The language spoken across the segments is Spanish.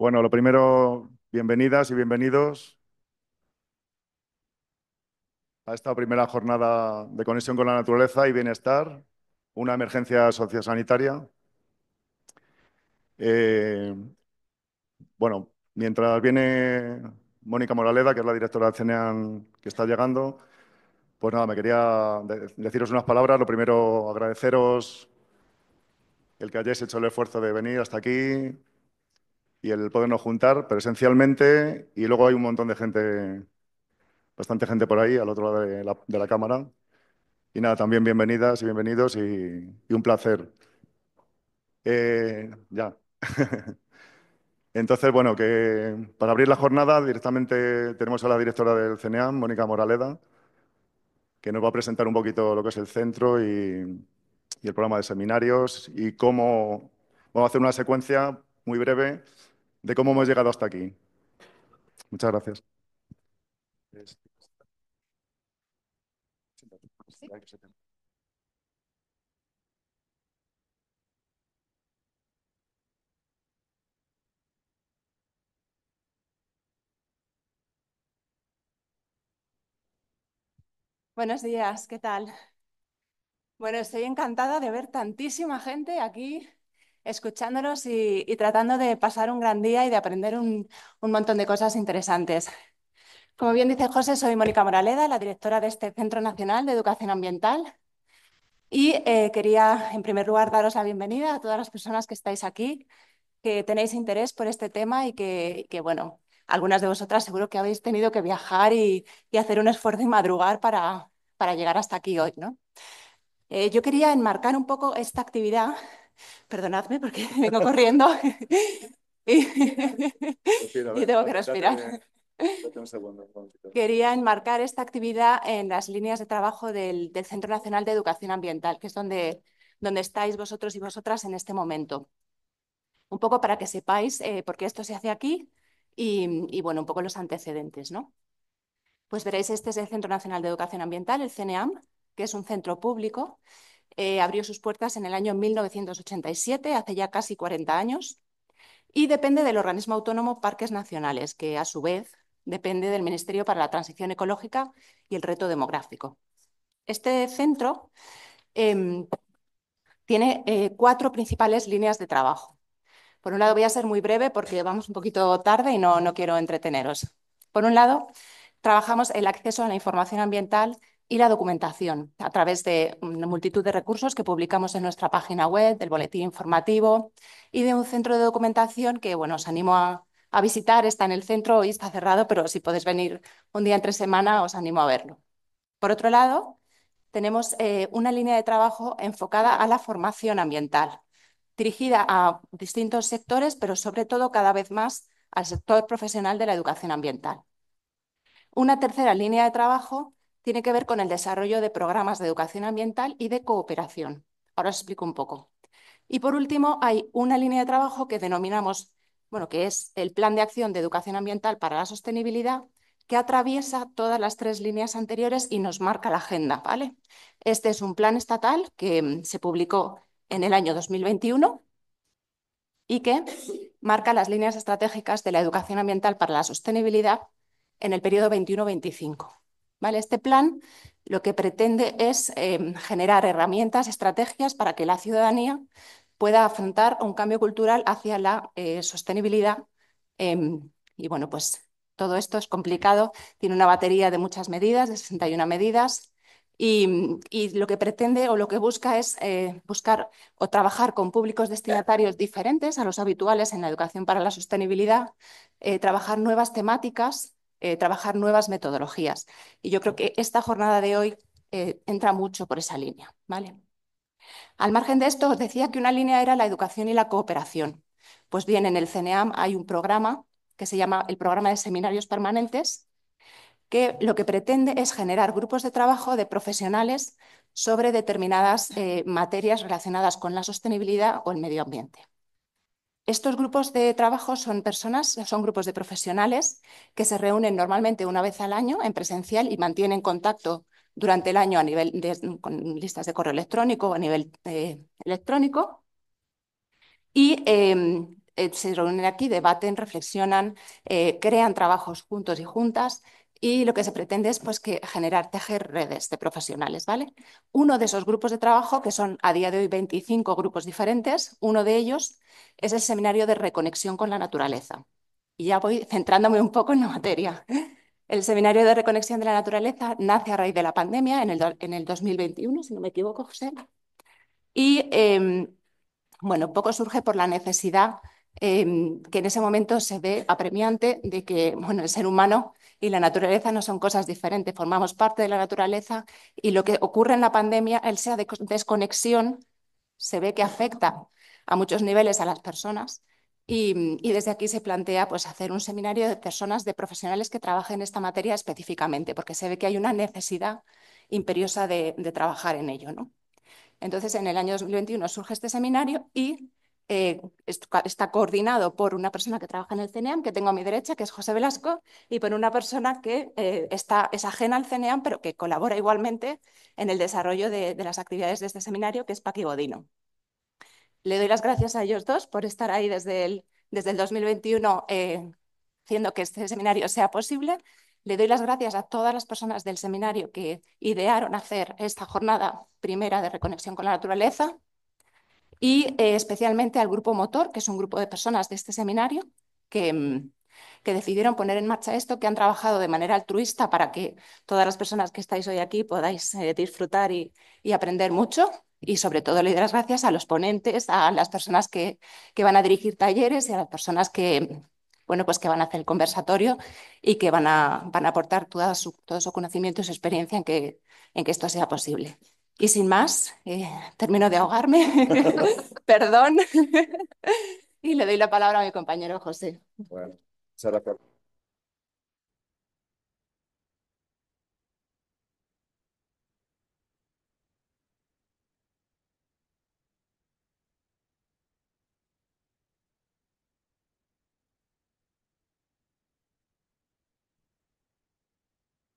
Bueno, lo primero, bienvenidas y bienvenidos a esta primera jornada de conexión con la naturaleza y bienestar, una emergencia sociosanitaria. Eh, bueno, mientras viene Mónica Moraleda, que es la directora de CENEAN que está llegando, pues nada, me quería deciros unas palabras. Lo primero, agradeceros el que hayáis hecho el esfuerzo de venir hasta aquí, y el podernos juntar presencialmente y luego hay un montón de gente, bastante gente por ahí al otro lado de la, cámara. Y nada, también bienvenidas y bienvenidos y, un placer. Eh, ya. Entonces, bueno, que para abrir la jornada directamente tenemos a la directora del CNEAM, Mónica Moraleda, que nos va a presentar un poquito lo que es el centro y el programa de seminarios y cómo vamos a hacer una secuencia muy breve de cómo hemos llegado hasta aquí. Muchas gracias. Buenos días, ¿qué tal? Bueno, estoy encantada de ver tantísima gente aquí escuchándonos y, tratando de pasar un gran día y de aprender un, montón de cosas interesantes. Como bien dice José, soy Mónica Moraleda, la directora de este Centro Nacional de Educación Ambiental. Y eh, quería, en primer lugar, daros la bienvenida a todas las personas que estáis aquí, que tenéis interés por este tema y que, bueno, algunas de vosotras seguro que habéis tenido que viajar y, hacer un esfuerzo y madrugar para, llegar hasta aquí hoy, eh, yo quería enmarcar un poco esta actividad Perdonadme porque vengo corriendo y, tengo que respirar. Quería enmarcar esta actividad en las líneas de trabajo del, Centro Nacional de Educación Ambiental, que es donde, donde estáis vosotros y vosotras en este momento. Un poco para que sepáis eh, por qué esto se hace aquí y, bueno, un poco los antecedentes. Pues veréis, este es el Centro Nacional de Educación Ambiental, el CNEAM, que es un centro público eh, abrió sus puertas en el año 1987, hace ya casi 40 años, y depende del organismo autónomo Parques Nacionales, que a su vez depende del Ministerio para la Transición Ecológica y el Reto Demográfico. Este centro em, tiene eh, cuatro principales líneas de trabajo. Por un lado, voy a ser muy breve porque vamos un poquito tarde y no, no quiero entreteneros. Por un lado, trabajamos el acceso a la información ambiental y la documentación a través de una multitud de recursos que publicamos en nuestra página web, del boletín informativo y de un centro de documentación que, bueno, os animo a, visitar, está en el centro, y está cerrado, pero si podéis venir un día entre semana, os animo a verlo. Por otro lado, tenemos eh, una línea de trabajo enfocada a la formación ambiental, dirigida a distintos sectores, pero sobre todo cada vez más al sector profesional de la educación ambiental. Una tercera línea de trabajo tiene que ver con el desarrollo de programas de educación ambiental y de cooperación. Ahora os explico un poco. Y por último, hay una línea de trabajo que denominamos, bueno, que es el Plan de Acción de Educación Ambiental para la Sostenibilidad, que atraviesa todas las tres líneas anteriores y nos marca la agenda, ¿vale? Este es un plan estatal que mm, se publicó en el año 2021 y que marca las líneas estratégicas de la educación ambiental para la sostenibilidad en el periodo 21-25. Este plan lo que pretende es em, generar herramientas, estrategias para que la ciudadanía pueda afrontar un cambio cultural hacia la eh, sostenibilidad. Em, y bueno, pues todo esto es complicado, tiene una batería de muchas medidas, de 61 medidas, mm, y, lo que pretende o lo que busca es eh, buscar o trabajar con públicos destinatarios diferentes a los habituales en la educación para la sostenibilidad, eh, trabajar nuevas temáticas eh, trabajar nuevas metodologías. Y yo creo que esta jornada de hoy eh, entra mucho por esa línea. ¿vale? Al margen de esto, decía que una línea era la educación y la cooperación. Pues bien, en el CNEAM hay un programa que se llama el programa de seminarios permanentes, que lo que pretende es generar grupos de trabajo de profesionales sobre determinadas eh, materias relacionadas con la sostenibilidad o el medio ambiente. Estos grupos de trabajo son personas, son grupos de profesionales que se reúnen normalmente una vez al año en presencial y mantienen contacto durante el año a nivel de, con listas de correo electrónico a nivel eh, electrónico. Y em, eh, se reúnen aquí, debaten, reflexionan, eh, crean trabajos juntos y juntas, y lo que se pretende es pues, que generar, tejer redes de profesionales. ¿vale? Uno de esos grupos de trabajo, que son a día de hoy 25 grupos diferentes, uno de ellos es el seminario de reconexión con la naturaleza. Y ya voy centrándome un poco en la materia. El seminario de reconexión de la naturaleza nace a raíz de la pandemia en el, 2021, si no me equivoco, José. Y em, bueno, poco surge por la necesidad em, que en ese momento se ve apremiante de que bueno, el ser humano y la naturaleza no son cosas diferentes, formamos parte de la naturaleza y lo que ocurre en la pandemia, el sea de desconexión, se ve que afecta a muchos niveles a las personas y, desde aquí se plantea pues, hacer un seminario de personas, de profesionales que trabajen en esta materia específicamente, porque se ve que hay una necesidad imperiosa de, trabajar en ello. ¿no? Entonces, en el año 2021 surge este seminario y eh, está coordinado por una persona que trabaja en el CNEAM, que tengo a mi derecha, que es José Velasco, y por una persona que eh, está, es ajena al CNEAM, pero que colabora igualmente en el desarrollo de, las actividades de este seminario, que es Paqui Godino. Le doy las gracias a ellos dos por estar ahí desde el, desde el 2021 eh, haciendo que este seminario sea posible. Le doy las gracias a todas las personas del seminario que idearon hacer esta jornada primera de reconexión con la naturaleza, y eh, especialmente al grupo motor, que es un grupo de personas de este seminario que, mm, que decidieron poner en marcha esto, que han trabajado de manera altruista para que todas las personas que estáis hoy aquí podáis eh, disfrutar y, y, aprender mucho. Y sobre todo le doy las gracias a los ponentes, a las personas que, que van a dirigir talleres y a las personas que, bueno, pues que van a hacer el conversatorio y que van a, van a aportar toda todo su conocimiento y su experiencia en en que esto sea posible. Y sin más, eh, termino de ahogarme. Perdón. y le doy la palabra a mi compañero José. Bueno, muchas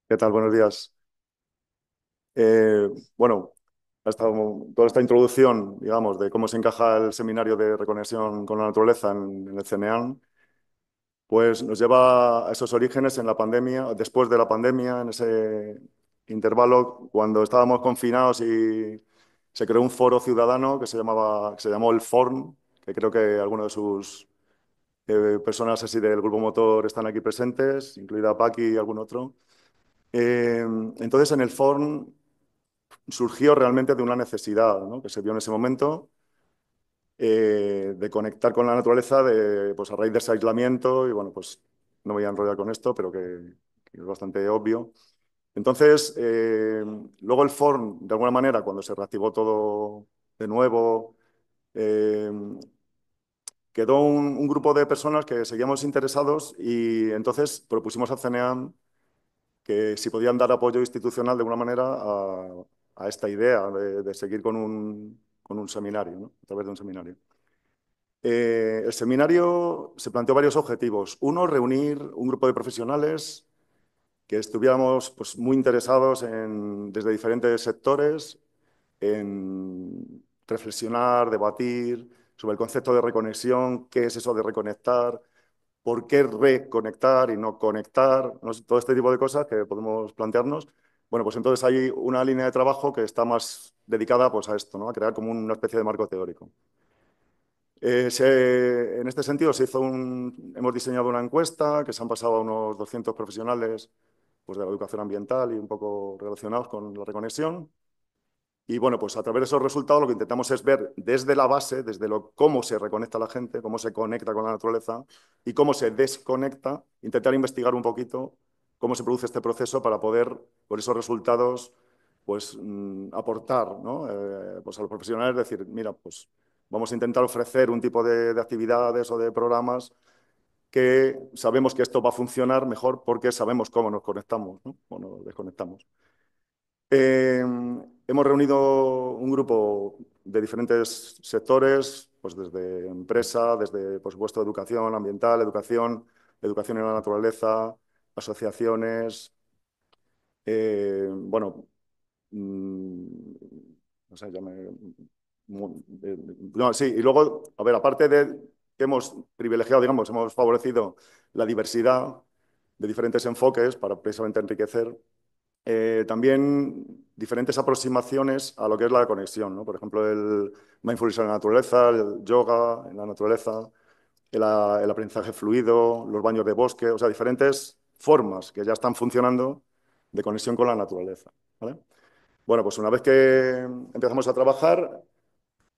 ¿Qué tal? Buenos días. Eh, bueno, hasta, toda esta introducción, digamos, de cómo se encaja el seminario de reconexión con la naturaleza en, el CNEAN, pues nos lleva a esos orígenes en la pandemia, después de la pandemia, en ese intervalo cuando estábamos confinados y se creó un foro ciudadano que se, llamaba, se llamó el FORN, que creo que algunas de sus eh, personas así del grupo motor están aquí presentes, incluida Paki y algún otro. Eh, entonces, en el FORN surgió realmente de una necesidad que se vio en ese momento eh, de conectar con la naturaleza de, pues, a raíz de ese aislamiento. Y bueno, pues no voy a enrollar con esto, pero que, es bastante obvio. Entonces, eh, luego el FORN, de alguna manera, cuando se reactivó todo de nuevo, eh, quedó un, grupo de personas que seguíamos interesados y entonces propusimos a CNEAM que si podían dar apoyo institucional de alguna manera a, a esta idea de, seguir con un, seminario, a través de un seminario. Eh, el seminario se planteó varios objetivos. Uno, reunir un grupo de profesionales que estuviéramos pues, muy interesados en, desde diferentes sectores en reflexionar, debatir sobre el concepto de reconexión, qué es eso de reconectar, por qué reconectar y no conectar, todo este tipo de cosas que podemos plantearnos bueno, pues entonces hay una línea de trabajo que está más dedicada pues, a esto, ¿no? a crear como una especie de marco teórico. Eh, en este sentido, se hizo un, hemos diseñado una encuesta que se han pasado a unos 200 profesionales pues, de la educación ambiental y un poco relacionados con la reconexión. Y bueno, pues a través de esos resultados lo que intentamos es ver desde la base, desde lo, cómo se reconecta la gente, cómo se conecta con la naturaleza y cómo se desconecta, intentar investigar un poquito cómo se produce este proceso para poder, por esos resultados, pues mm, aportar eh, pues a los profesionales, decir, mira, pues vamos a intentar ofrecer un tipo de, actividades o de programas que sabemos que esto va a funcionar mejor porque sabemos cómo nos conectamos o nos desconectamos. Eh, hemos reunido un grupo de diferentes sectores, pues desde empresa, desde, por supuesto, educación ambiental, educación, educación en la naturaleza, asociaciones, eh, bueno, mm, no ya me... Eh, no, sí, y luego, a ver, aparte de que hemos privilegiado, digamos, hemos favorecido la diversidad de diferentes enfoques para precisamente enriquecer, eh, también diferentes aproximaciones a lo que es la conexión, ¿no? Por ejemplo, el mindfulness en la naturaleza, el yoga en la naturaleza, el aprendizaje fluido, los baños de bosque, o sea, diferentes formas que ya están funcionando de conexión con la naturaleza. Bueno, pues una vez que empezamos a trabajar,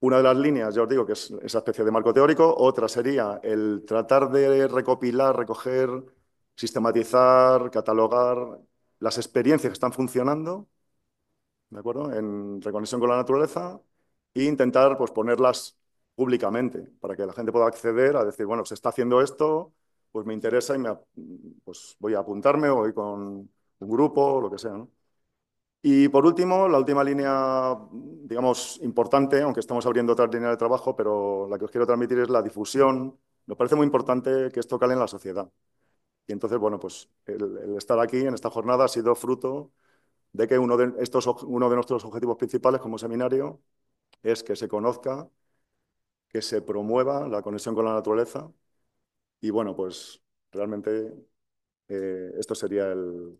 una de las líneas, ya os digo, que es esa especie de marco teórico, otra sería el tratar de recopilar, recoger, sistematizar, catalogar las experiencias que están funcionando, ¿de acuerdo?, en reconexión con la naturaleza e intentar pues, ponerlas públicamente para que la gente pueda acceder a decir, bueno, se está haciendo esto, pues me interesa y me, pues voy a apuntarme o voy con un grupo lo que sea. Y por último, la última línea, digamos, importante, aunque estamos abriendo otra línea de trabajo, pero la que os quiero transmitir es la difusión. Nos parece muy importante que esto cale en la sociedad. Y entonces, bueno, pues el, el estar aquí en esta jornada ha sido fruto de que uno de, estos, uno de nuestros objetivos principales como seminario es que se conozca, que se promueva la conexión con la naturaleza y bueno, pues realmente eh, esto sería el,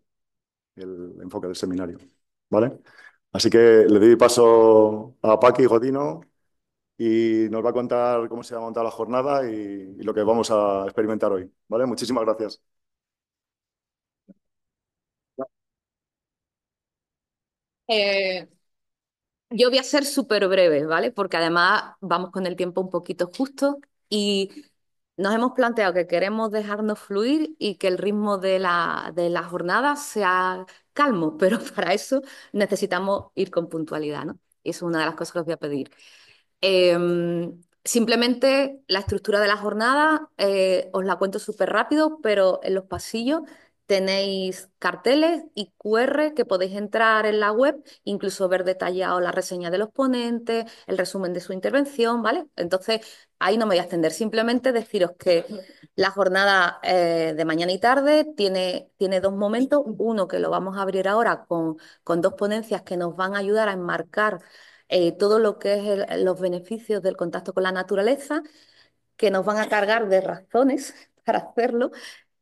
enfoque del seminario. ¿Vale? Así que le doy paso a Paqui Godino y nos va a contar cómo se ha montado la jornada y, lo que vamos a experimentar hoy. ¿Vale? Muchísimas gracias. Eh, yo voy a ser súper breve, ¿vale? Porque además vamos con el tiempo un poquito justo y nos hemos planteado que queremos dejarnos fluir y que el ritmo de la, de jornada sea calmo, pero para eso necesitamos ir con puntualidad, ¿no? Y eso es una de las cosas que os voy a pedir. Em, simplemente la estructura de la jornada, eh, os la cuento súper rápido, pero en los pasillos Tenéis carteles y QR que podéis entrar en la web, incluso ver detallado la reseña de los ponentes, el resumen de su intervención, ¿vale? Entonces, ahí no me voy a extender, simplemente deciros que la jornada eh, de mañana y tarde tiene, tiene, dos momentos, uno que lo vamos a abrir ahora con, dos ponencias que nos van a ayudar a enmarcar eh, todo lo que es los beneficios del contacto con la naturaleza, que nos van a cargar de razones para hacerlo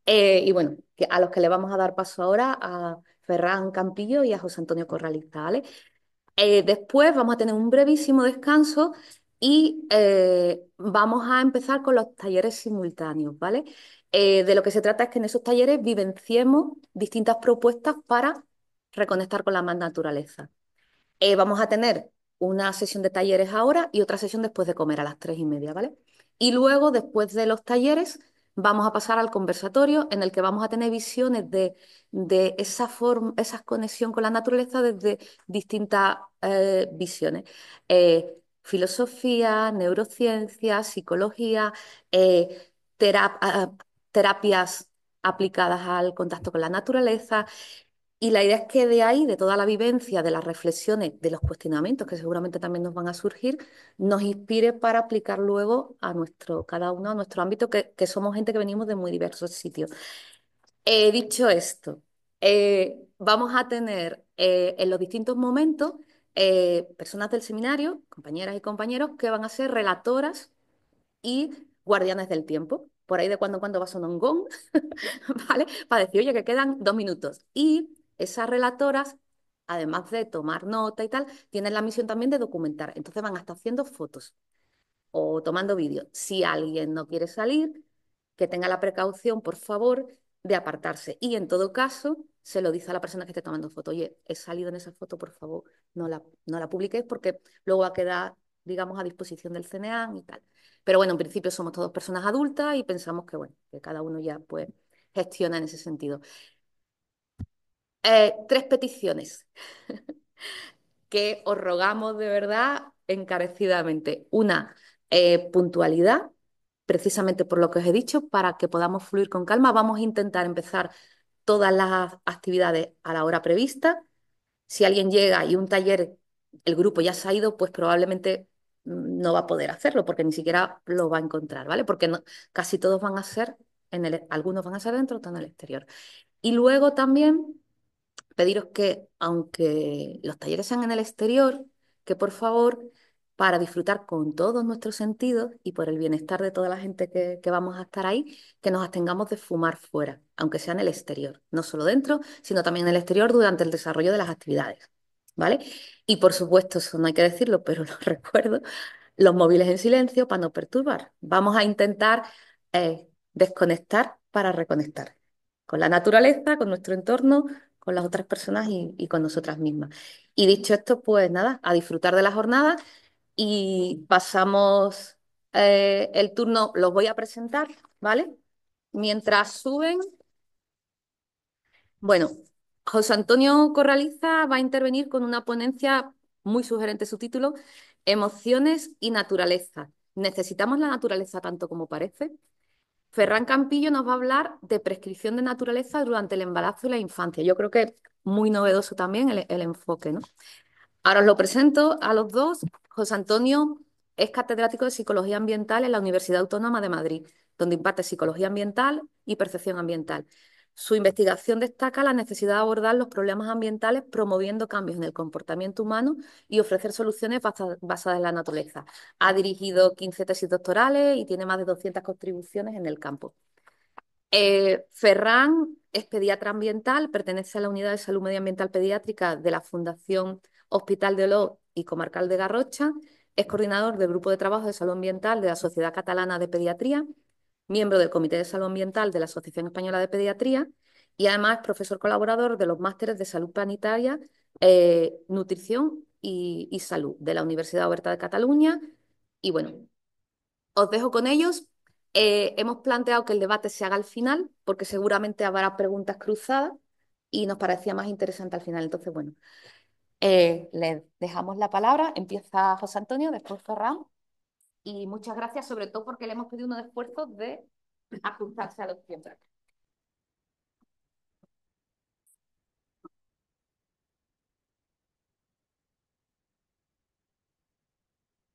eh, y bueno, a los que le vamos a dar paso ahora, a Ferran Campillo y a José Antonio Corralista, ¿vale? Eh, después vamos a tener un brevísimo descanso y eh, vamos a empezar con los talleres simultáneos, ¿vale? de lo que se trata es que en esos talleres vivenciemos distintas propuestas para reconectar con la más naturaleza. vamos a tener una sesión de talleres ahora y otra sesión después de comer a las tres y media, ¿vale? Y luego, después de los talleres, vamos a pasar al conversatorio en el que vamos a tener visiones de, esa, forma, conexión con la naturaleza desde distintas eh, visiones. Eh, filosofía, neurociencia, psicología, eh, ah, terapias aplicadas al contacto con la naturaleza y la idea es que de ahí, de toda la vivencia, de las reflexiones, de los cuestionamientos que seguramente también nos van a surgir, nos inspire para aplicar luego a nuestro, cada uno a nuestro ámbito, que, somos gente que venimos de muy diversos sitios. dicho esto, eh, vamos a tener eh, en los distintos momentos eh, personas del seminario, compañeras y compañeros, que van a ser relatoras y guardianes del tiempo por ahí de cuando en cuando va a un gong, ¿vale? Para decir, oye, que quedan dos minutos. Y esas relatoras, además de tomar nota y tal, tienen la misión también de documentar. Entonces van hasta haciendo fotos o tomando vídeos. Si alguien no quiere salir, que tenga la precaución, por favor, de apartarse. Y en todo caso, se lo dice a la persona que esté tomando foto, oye, he salido en esa foto, por favor, no la, no la porque luego va a quedar, digamos, a disposición del CNEAN y tal. Pero bueno, en principio somos todos personas adultas y pensamos que, bueno, que cada uno ya pues gestiona en ese sentido. Eh, tres peticiones que os rogamos de verdad encarecidamente. Una, eh, puntualidad, precisamente por lo que os he dicho, para que podamos fluir con calma. Vamos a intentar empezar todas las actividades a la hora prevista. Si alguien llega y un taller, el grupo ya se ha ido, pues probablemente mm, no va a poder hacerlo porque ni siquiera lo va a encontrar, ¿vale? Porque casi todos van a ser, en el, algunos van a ser dentro, otros en el exterior. Y luego también pediros que, aunque los talleres sean en el exterior, que por favor, para disfrutar con todos nuestros sentidos y por el bienestar de toda la gente que, vamos a estar ahí, que nos abstengamos de fumar fuera, aunque sea en el exterior, no solo dentro, sino también en el exterior durante el desarrollo de las actividades. ¿Vale? Y por supuesto, eso no hay que decirlo, pero lo recuerdo, los móviles en silencio para no perturbar. Vamos a intentar eh, desconectar para reconectar con la naturaleza, con nuestro entorno, con las otras personas y, con nosotras mismas. Y dicho esto, pues nada, a disfrutar de la jornada y pasamos eh, el turno, los voy a presentar, ¿vale? Mientras suben, bueno, José Antonio Corraliza va a intervenir con una ponencia muy sugerente su título, Emociones y Naturaleza. ¿Necesitamos la naturaleza tanto como parece? Ferran Campillo nos va a hablar de prescripción de naturaleza durante el embarazo y la infancia. Yo creo que es muy novedoso también el, enfoque. Ahora os lo presento a los dos. José Antonio es catedrático de Psicología Ambiental en la Universidad Autónoma de Madrid, donde imparte Psicología Ambiental y Percepción Ambiental. Su investigación destaca la necesidad de abordar los problemas ambientales promoviendo cambios en el comportamiento humano y ofrecer soluciones basadas en la naturaleza. Ha dirigido 15 tesis doctorales y tiene más de 200 contribuciones en el campo. Eh, Ferran es pediatra ambiental, pertenece a la Unidad de Salud Medioambiental Pediátrica de la Fundación Hospital de Oló y Comarcal de Garrocha, es coordinador del Grupo de Trabajo de Salud Ambiental de la Sociedad Catalana de Pediatría miembro del Comité de Salud Ambiental de la Asociación Española de Pediatría y además profesor colaborador de los másteres de Salud Planetaria, eh, Nutrición y, Salud de la Universidad Oberta de Cataluña. Y bueno, os dejo con ellos. Eh, hemos planteado que el debate se haga al final, porque seguramente habrá preguntas cruzadas y nos parecía más interesante al final. Entonces, bueno, eh, les dejamos la palabra. Empieza José Antonio, después Ferran y muchas gracias, sobre todo porque le hemos pedido un esfuerzo de ajustarse a los tiempos.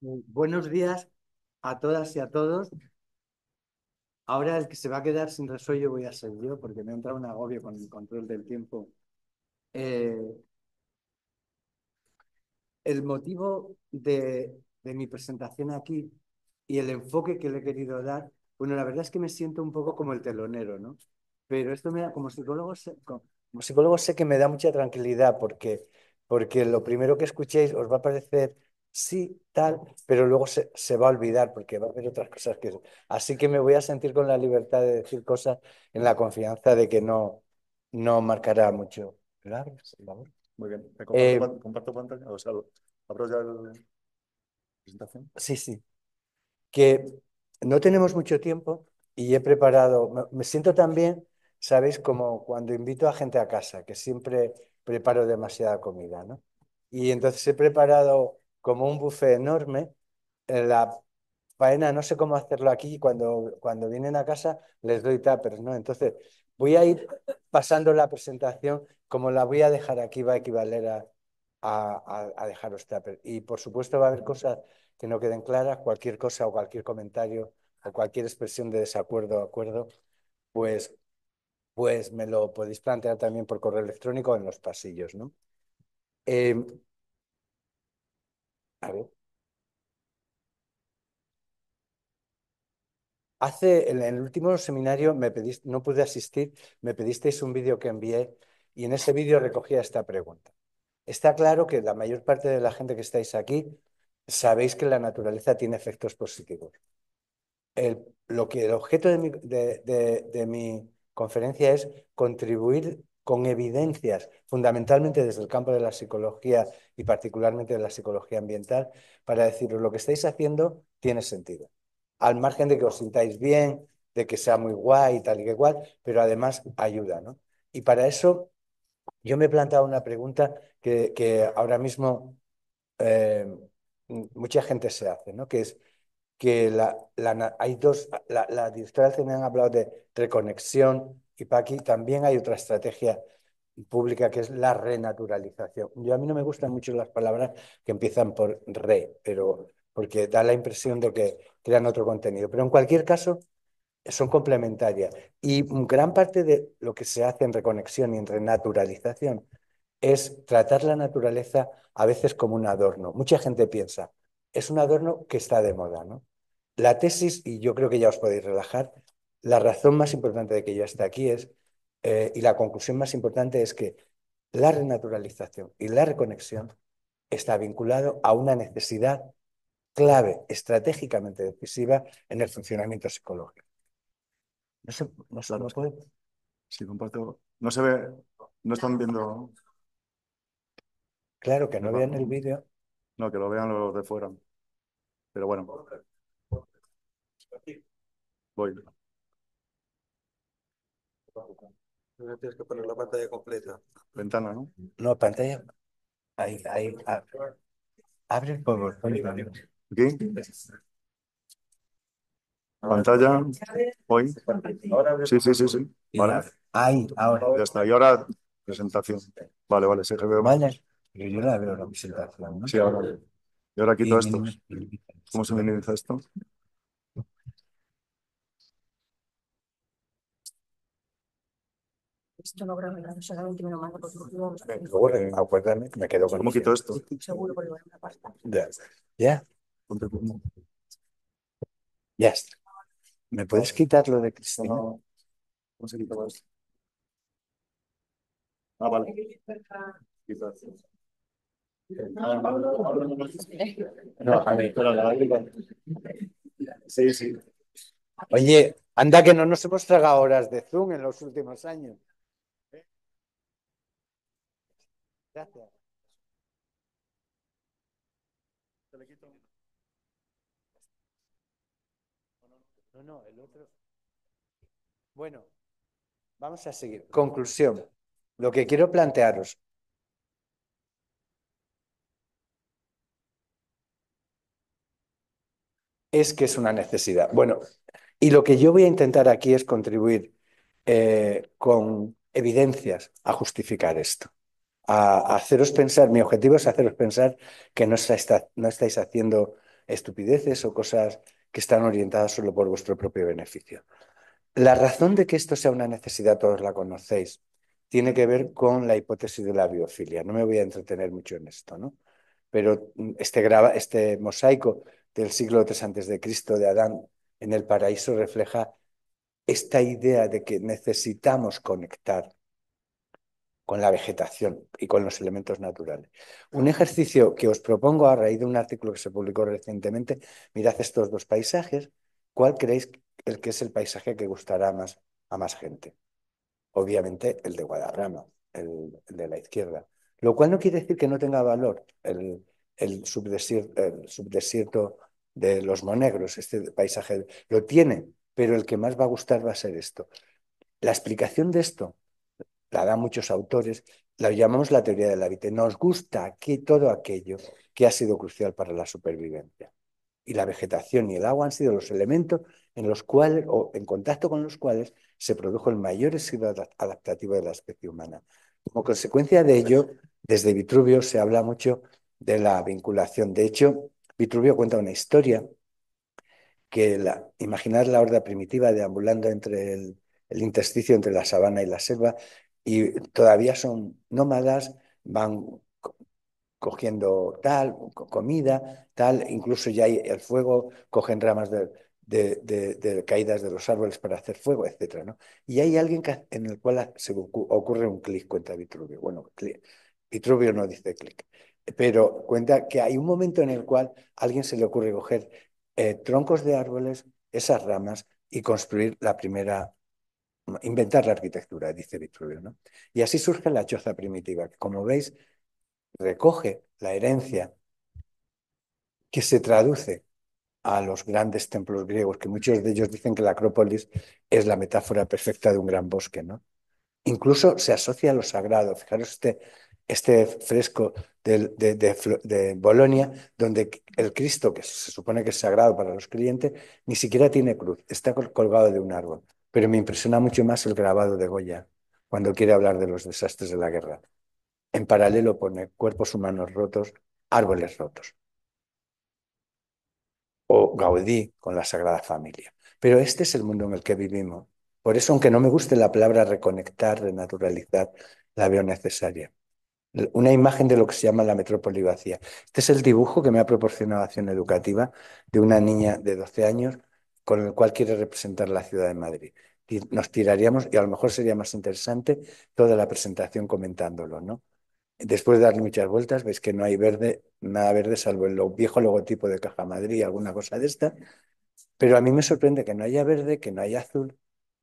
Mm, buenos días a todas y a todos. Ahora el que se va a quedar sin resuello voy a ser yo, porque me entrado un agobio con el control del tiempo. Eh, el motivo de de mi presentación aquí y el enfoque que le he querido dar, bueno, la verdad es que me siento un poco como el telonero, ¿no? Pero esto me da, como psicólogo, como sé que me da mucha tranquilidad porque, porque lo primero que escuchéis os va a parecer sí, tal, pero luego se, va a olvidar porque va a haber otras cosas que... Así que me voy a sentir con la libertad de decir cosas en la confianza de que no, no marcará mucho. favor. Muy bien. Eh, comparto, pantalla? O Sí, sí. Que no tenemos mucho tiempo y he preparado, me siento también, ¿sabéis? Como cuando invito a gente a casa, que siempre preparo demasiada comida, ¿no? Y entonces he preparado como un buffet enorme. Eh, la faena, no sé cómo hacerlo aquí, cuando, cuando vienen a casa les doy tapers, ¿no? Entonces voy a ir pasando la presentación, como la voy a dejar aquí va a equivaler a a, dejaros Y por supuesto va a haber cosas que no queden claras, cualquier cosa o cualquier comentario o cualquier expresión de desacuerdo o acuerdo, pues, pues me lo podéis plantear también por correo electrónico en los pasillos. ¿no? Em, Hace, en el último seminario me pediste, no pude asistir, me pedisteis un vídeo que envié y en ese vídeo recogía esta pregunta está claro que la mayor parte de la gente que estáis aquí sabéis que la naturaleza tiene efectos positivos. El, lo que, el objeto de mi, conferencia es contribuir con evidencias, fundamentalmente desde el campo de la psicología y particularmente de la psicología ambiental, para deciros lo que estáis haciendo tiene sentido. Al margen de que os sintáis bien, de que sea muy guay y tal y que cual, pero además ayuda, ¿no? Y para eso yo me he planteado una pregunta que, ahora mismo eh, mucha gente se hace, ¿no? Que es que la, hay dos, la, la directora han hablado de reconexión y para aquí también hay otra estrategia pública que es la renaturalización. Yo a mí no me gustan mucho las palabras que empiezan por re, pero porque da la impresión de que crean otro contenido. Pero en cualquier caso, son complementarias. Y gran parte de lo que se hace en reconexión y en renaturalización es tratar la naturaleza a veces como un adorno. Mucha gente piensa, es un adorno que está de moda, ¿no? La tesis, y yo creo que ya os podéis relajar, la razón más importante de que ya está aquí es, eh, y la conclusión más importante es que la renaturalización y la reconexión está vinculado a una necesidad clave, estratégicamente decisiva en el funcionamiento psicológico. No se, no se, no comparto. No se ve, no están viendo. Claro, que no, vean el vídeo. No, que lo vean los de fuera. Pero bueno. Voy. Tienes que poner la pantalla completa. Ventana, ¿no? No, pantalla. Ahí, ahí. Abre, el PowerPoint pantalla hoy. Sí, sí, sí, sí. Vale. Ahí, ahora. Ya está. Y ahora presentación. Vale, vale, sí, veo. Vale, pero yo la veo la presentación. ¿no? Sí, ahora. Y ahora quito esto. ¿Cómo se minimiza esto? Esto no grabo, no se último mando acuérdame, me quedo con. ¿Cómo quito esto? Seguro, porque va a una pasta. Ya. Ya. Ya está. ¿Me puedes quitar lo de Cristina? No, se quita más. Ah, vale. Quizás. No, a mí. Sí, sí. Oye, anda que no nos hemos tragado horas de Zoom en los últimos años. Gracias. No, el otro. Bueno, vamos a seguir. Conclusión. Lo que quiero plantearos. es que es una necesidad. Bueno, y lo que yo voy a intentar aquí es contribuir eh, con evidencias a justificar esto, a, haceros pensar, mi objetivo es haceros pensar que no estáis haciendo estupideces o cosas que están orientadas solo por vuestro propio beneficio. La razón de que esto sea una necesidad, todos la conocéis, tiene que ver con la hipótesis de la biofilia. No me voy a entretener mucho en esto, ¿no? Pero mm, este, graba este mosaico del siglo III antes de Cristo de Adán en el paraíso refleja esta idea de que necesitamos conectar con la vegetación y con los elementos naturales. Un ejercicio que os propongo a raíz de un artículo que se publicó recientemente, mirad estos dos paisajes, ¿cuál creéis que es el paisaje que gustará más a más gente? Obviamente el de Guadarrama, el, de la izquierda, lo cual no quiere decir que no tenga valor el, el subdesierto de los monegros, este paisaje lo tiene, pero el que más va a gustar va a ser esto. La explicación de esto la dan muchos autores, la llamamos la teoría del hábitat. Nos gusta aquí todo aquello que ha sido crucial para la supervivencia. Y la vegetación y el agua han sido los elementos en los cuales, o en contacto con los cuales, se produjo el mayor éxito adaptativo de la especie humana. Como consecuencia de ello, desde Vitruvio se habla mucho de la vinculación. De hecho, Vitruvio cuenta una historia que imaginar la horda primitiva deambulando entre el intersticio entre la sabana y la selva y todavía son nómadas, van cogiendo tal, comida, tal, incluso ya hay el fuego, cogen ramas de, de, caídas de los árboles para hacer fuego, etc. ¿no? Y hay alguien en el cual se ocurre un clic, cuenta Vitruvio. Bueno, Vitruvio no dice clic, pero cuenta que hay un momento en el cual a alguien se le ocurre coger eh, troncos de árboles, esas ramas, y construir la primera inventar la arquitectura, dice Vitruvio. ¿no? Y así surge la choza primitiva, que como veis recoge la herencia que se traduce a los grandes templos griegos, que muchos de ellos dicen que la Acrópolis es la metáfora perfecta de un gran bosque. ¿no? Incluso se asocia a lo sagrado. Fijaros este, este fresco de, de Bolonia, donde el Cristo, que se supone que es sagrado para los clientes ni siquiera tiene cruz, está colgado de un árbol. Pero me impresiona mucho más el grabado de Goya, cuando quiere hablar de los desastres de la guerra. En paralelo pone cuerpos humanos rotos, árboles rotos. O Gaudí con la Sagrada Familia. Pero este es el mundo en el que vivimos. Por eso, aunque no me guste la palabra reconectar, renaturalizar, la veo necesaria. Una imagen de lo que se llama la metrópoli vacía. Este es el dibujo que me ha proporcionado Acción Educativa de una niña de 12 años con el cual quiere representar la ciudad de Madrid nos tiraríamos y a lo mejor sería más interesante toda la presentación comentándolo, ¿no? Después de dar muchas vueltas, veis que no hay verde, nada verde, salvo el viejo logotipo de Caja Madrid, alguna cosa de esta. Pero a mí me sorprende que no haya verde, que no haya azul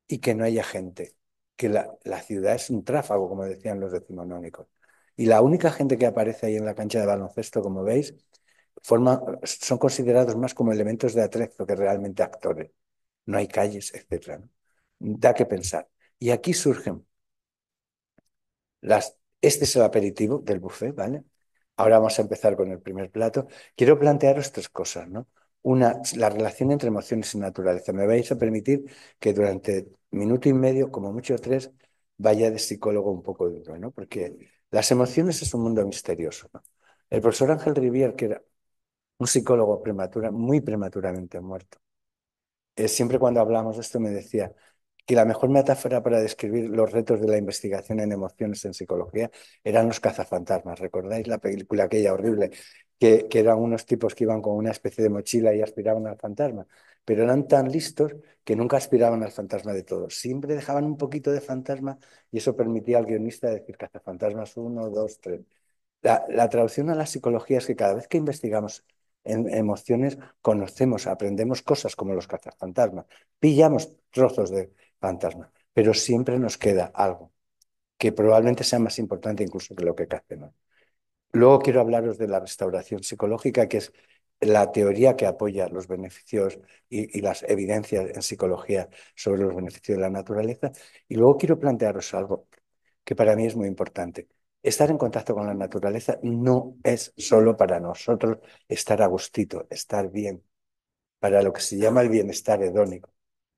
y que no haya gente. Que la, la ciudad es un tráfago, como decían los decimonónicos. Y la única gente que aparece ahí en la cancha de baloncesto, como veis, forma, son considerados más como elementos de atrezo que realmente actores. No hay calles, etcétera da que pensar. Y aquí surgen las... Este es el aperitivo del buffet, ¿vale? Ahora vamos a empezar con el primer plato. Quiero plantearos tres cosas, ¿no? Una, la relación entre emociones y naturaleza. Me vais a permitir que durante minuto y medio, como mucho tres, vaya de psicólogo un poco duro, ¿no? Porque las emociones es un mundo misterioso. ¿no? El profesor Ángel Rivier, que era un psicólogo prematura, muy prematuramente muerto, eh, siempre cuando hablamos de esto me decía, que la mejor metáfora para describir los retos de la investigación en emociones en psicología eran los cazafantasmas. ¿Recordáis la película aquella horrible? Que, que eran unos tipos que iban con una especie de mochila y aspiraban al fantasma, pero eran tan listos que nunca aspiraban al fantasma de todos. Siempre dejaban un poquito de fantasma y eso permitía al guionista decir cazafantasmas uno, dos, tres. La, la traducción a la psicología es que cada vez que investigamos en emociones conocemos, aprendemos cosas como los cazafantasmas, pillamos trozos de, fantasma. Pero siempre nos queda algo que probablemente sea más importante incluso que lo que hacemos. Luego quiero hablaros de la restauración psicológica, que es la teoría que apoya los beneficios y, las evidencias en psicología sobre los beneficios de la naturaleza. Y luego quiero plantearos algo que para mí es muy importante. Estar en contacto con la naturaleza no es solo para nosotros estar a gustito, estar bien, para lo que se llama el bienestar hedónico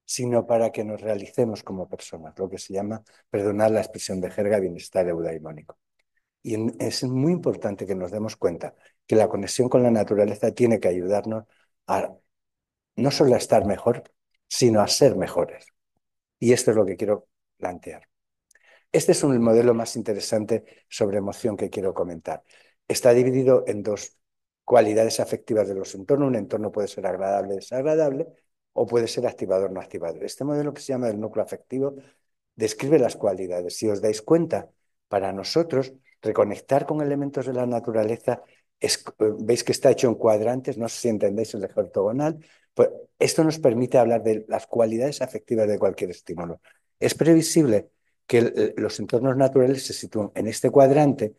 sino para que nos realicemos como personas, lo que se llama, perdonar la expresión de jerga, bienestar eudaimónico. Y es muy importante que nos demos cuenta que la conexión con la naturaleza tiene que ayudarnos a no solo a estar mejor, sino a ser mejores. Y esto es lo que quiero plantear. Este es un modelo más interesante sobre emoción que quiero comentar. Está dividido en dos cualidades afectivas de los entornos. Un entorno puede ser agradable, desagradable, o puede ser activador o no activador. Este modelo que se llama el núcleo afectivo describe las cualidades. Si os dais cuenta, para nosotros reconectar con elementos de la naturaleza eh, veis que está hecho en cuadrantes, no sé si entendéis el eje ortogonal, pues esto nos permite hablar de las cualidades afectivas de cualquier estímulo. Es previsible que los entornos naturales se sitúan en este cuadrante,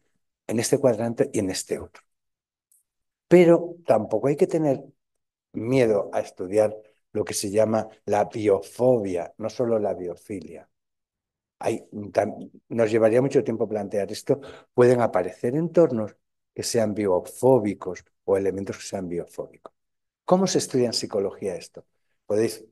en este cuadrante y en este otro. Pero tampoco hay que tener miedo a estudiar lo que se llama la biofobia, no solo la biofilia. nos llevaría mucho tiempo plantear esto. Pueden aparecer entornos que sean biofóbicos o elementos que sean biofóbicos. ¿Cómo se estudia en psicología esto? Podéis,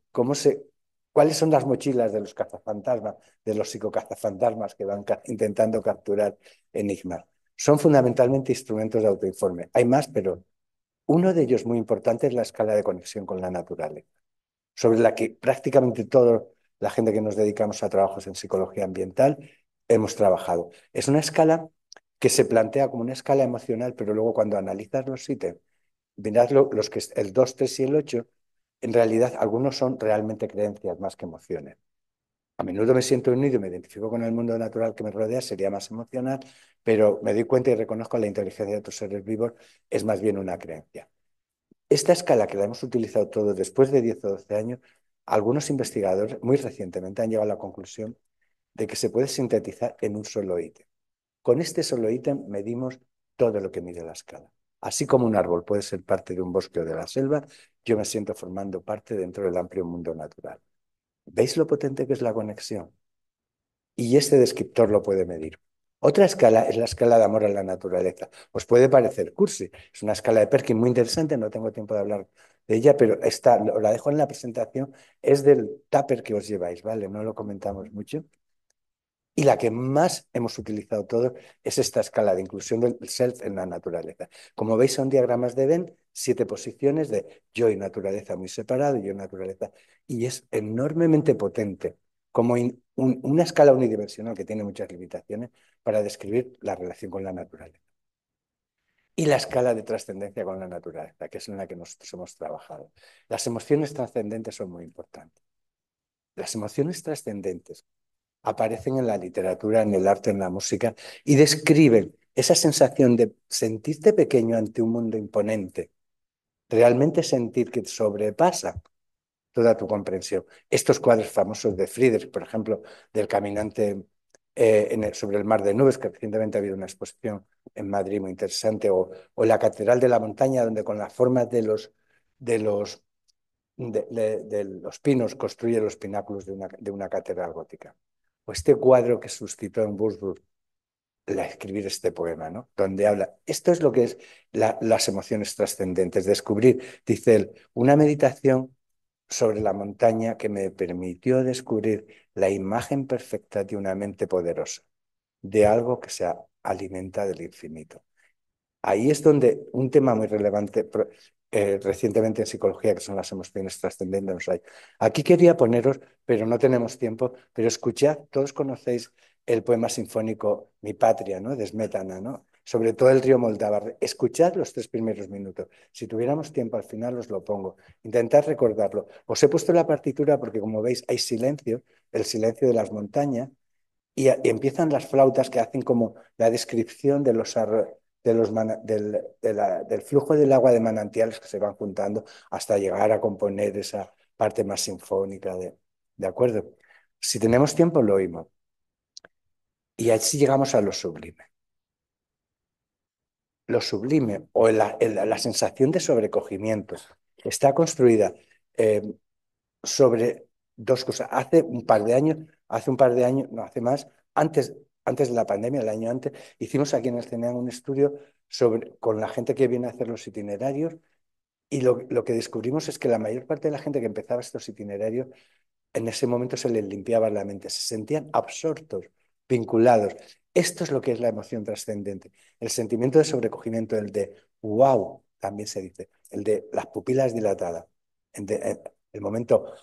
¿Cuáles son las mochilas de los cazafantasmas, de los psicocazafantasmas que van intentando capturar enigmas? Son fundamentalmente instrumentos de autoinforme. Hay más, pero uno de ellos muy importante es la escala de conexión con la naturaleza sobre la que prácticamente toda la gente que nos dedicamos a trabajos en psicología ambiental hemos trabajado. Es una escala que se plantea como una escala emocional, pero luego cuando analizas los ítems, mirad los que el 2, 3 y el 8, en realidad algunos son realmente creencias más que emociones. A menudo me siento unido y me identifico con el mundo natural que me rodea, sería más emocional, pero me doy cuenta y reconozco la inteligencia de otros seres vivos, es más bien una creencia. Esta escala que la hemos utilizado todos después de 10 o 12 años, algunos investigadores muy recientemente han llegado a la conclusión de que se puede sintetizar en un solo ítem. Con este solo ítem medimos todo lo que mide la escala. Así como un árbol puede ser parte de un bosque o de la selva, yo me siento formando parte dentro del amplio mundo natural. ¿Veis lo potente que es la conexión? Y este descriptor lo puede medir. Otra escala es la escala de amor a la naturaleza. Os puede parecer cursi, es una escala de Perkin muy interesante, no tengo tiempo de hablar de ella, pero está, la dejo en la presentación, es del tupper que os lleváis, ¿vale? No lo comentamos mucho. Y la que más hemos utilizado todos es esta escala de inclusión del self en la naturaleza. Como veis, son diagramas de Venn, siete posiciones de yo y naturaleza muy separado, yo y naturaleza. Y es enormemente potente como una escala unidimensional que tiene muchas limitaciones para describir la relación con la naturaleza. Y la escala de trascendencia con la naturaleza, que es en la que nosotros hemos trabajado. Las emociones trascendentes son muy importantes. Las emociones trascendentes aparecen en la literatura, en el arte, en la música y describen esa sensación de sentirte pequeño ante un mundo imponente, realmente sentir que sobrepasa toda tu comprensión. Estos cuadros famosos de Friedrich, por ejemplo, del caminante eh, sobre el mar de nubes, que recientemente ha habido una exposición en Madrid muy interesante, o, la Catedral de la Montaña, donde con la forma de los, de los, de, los pinos construye los pináculos de una, de una catedral gótica. O este cuadro que suscitó en Würzburg la escribir este poema, ¿no? Donde habla, esto es lo que es las emociones trascendentes, descubrir, dice él, una meditación sobre la montaña que me permitió descubrir la imagen perfecta de una mente poderosa, de algo que se alimenta del infinito. Ahí es donde un tema muy relevante eh, recientemente en psicología, que son las emociones trascendentes. Aquí quería poneros, pero no tenemos tiempo, pero escuchad, todos conocéis el poema sinfónico Mi Patria, ¿no? de Smetana, ¿no? sobre todo el río Moldávar. Escuchad los tres primeros minutos. Si tuviéramos tiempo, al final os lo pongo. Intentad recordarlo. Os he puesto la partitura porque, como veis, hay silencio, el silencio de las montañas, y, empiezan las flautas que hacen como la descripción de los de los del, del flujo del agua de manantiales que se van juntando hasta llegar a componer esa parte más sinfónica. ¿De, de acuerdo? Si tenemos tiempo, lo oímos. Y así llegamos a lo sublime lo sublime o la, sensación de sobrecogimiento está construida eh, sobre dos cosas. Hace un par de años, hace un par de años, no hace más, antes, antes de la pandemia, el año antes, hicimos aquí en el un estudio sobre, con la gente que viene a hacer los itinerarios y lo, lo, que descubrimos es que la mayor parte de la gente que empezaba estos itinerarios en ese momento se les limpiaba la mente, se sentían absortos vinculados. Esto es lo que es la emoción trascendente. El sentimiento de sobrecogimiento, el de wow, también se dice, el de las pupilas dilatadas, eh, el, momento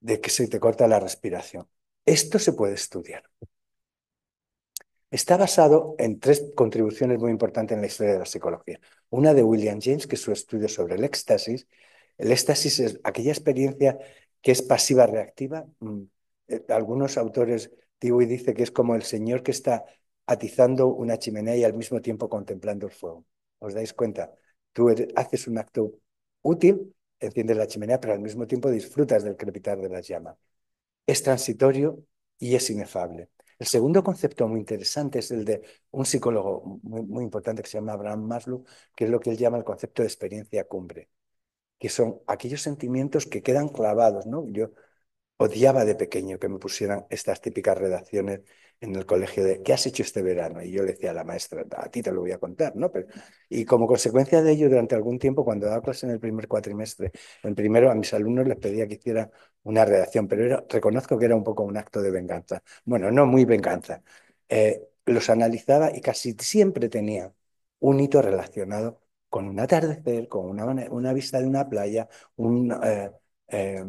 de que se te corta la respiración. Esto se puede estudiar. Está basado en tres contribuciones muy importantes en la historia de la psicología. Una de William James, que es su estudio sobre el éxtasis. El éxtasis es aquella experiencia que es pasiva reactiva. Mm, eh, algunos autores y dice que es como el señor que está atizando una chimenea y al mismo tiempo contemplando el fuego. ¿Os dais cuenta? Tú er-, haces un acto útil, enciendes la chimenea, pero al mismo tiempo disfrutas del crepitar de la llama. Es transitorio y es inefable. El segundo concepto muy interesante es el de un psicólogo muy, importante que se llama Abraham Maslow, que es lo que él llama el concepto de experiencia cumbre, que son aquellos sentimientos que quedan clavados, ¿no? Yo odiaba de pequeño que me pusieran estas típicas redacciones en el colegio de ¿qué has hecho este verano? Y yo le decía a la maestra, a ti te lo voy a contar, ¿no? Pero, y como consecuencia de ello, durante algún tiempo, cuando daba clase en el primer cuatrimestre, en primero a mis alumnos les pedía que hicieran una redacción, pero reconozco que era un poco un acto de venganza. Bueno, no muy venganza. Eh, los analizaba y casi siempre tenía un hito relacionado con un atardecer, con una, una vista de una playa, un eh, eh,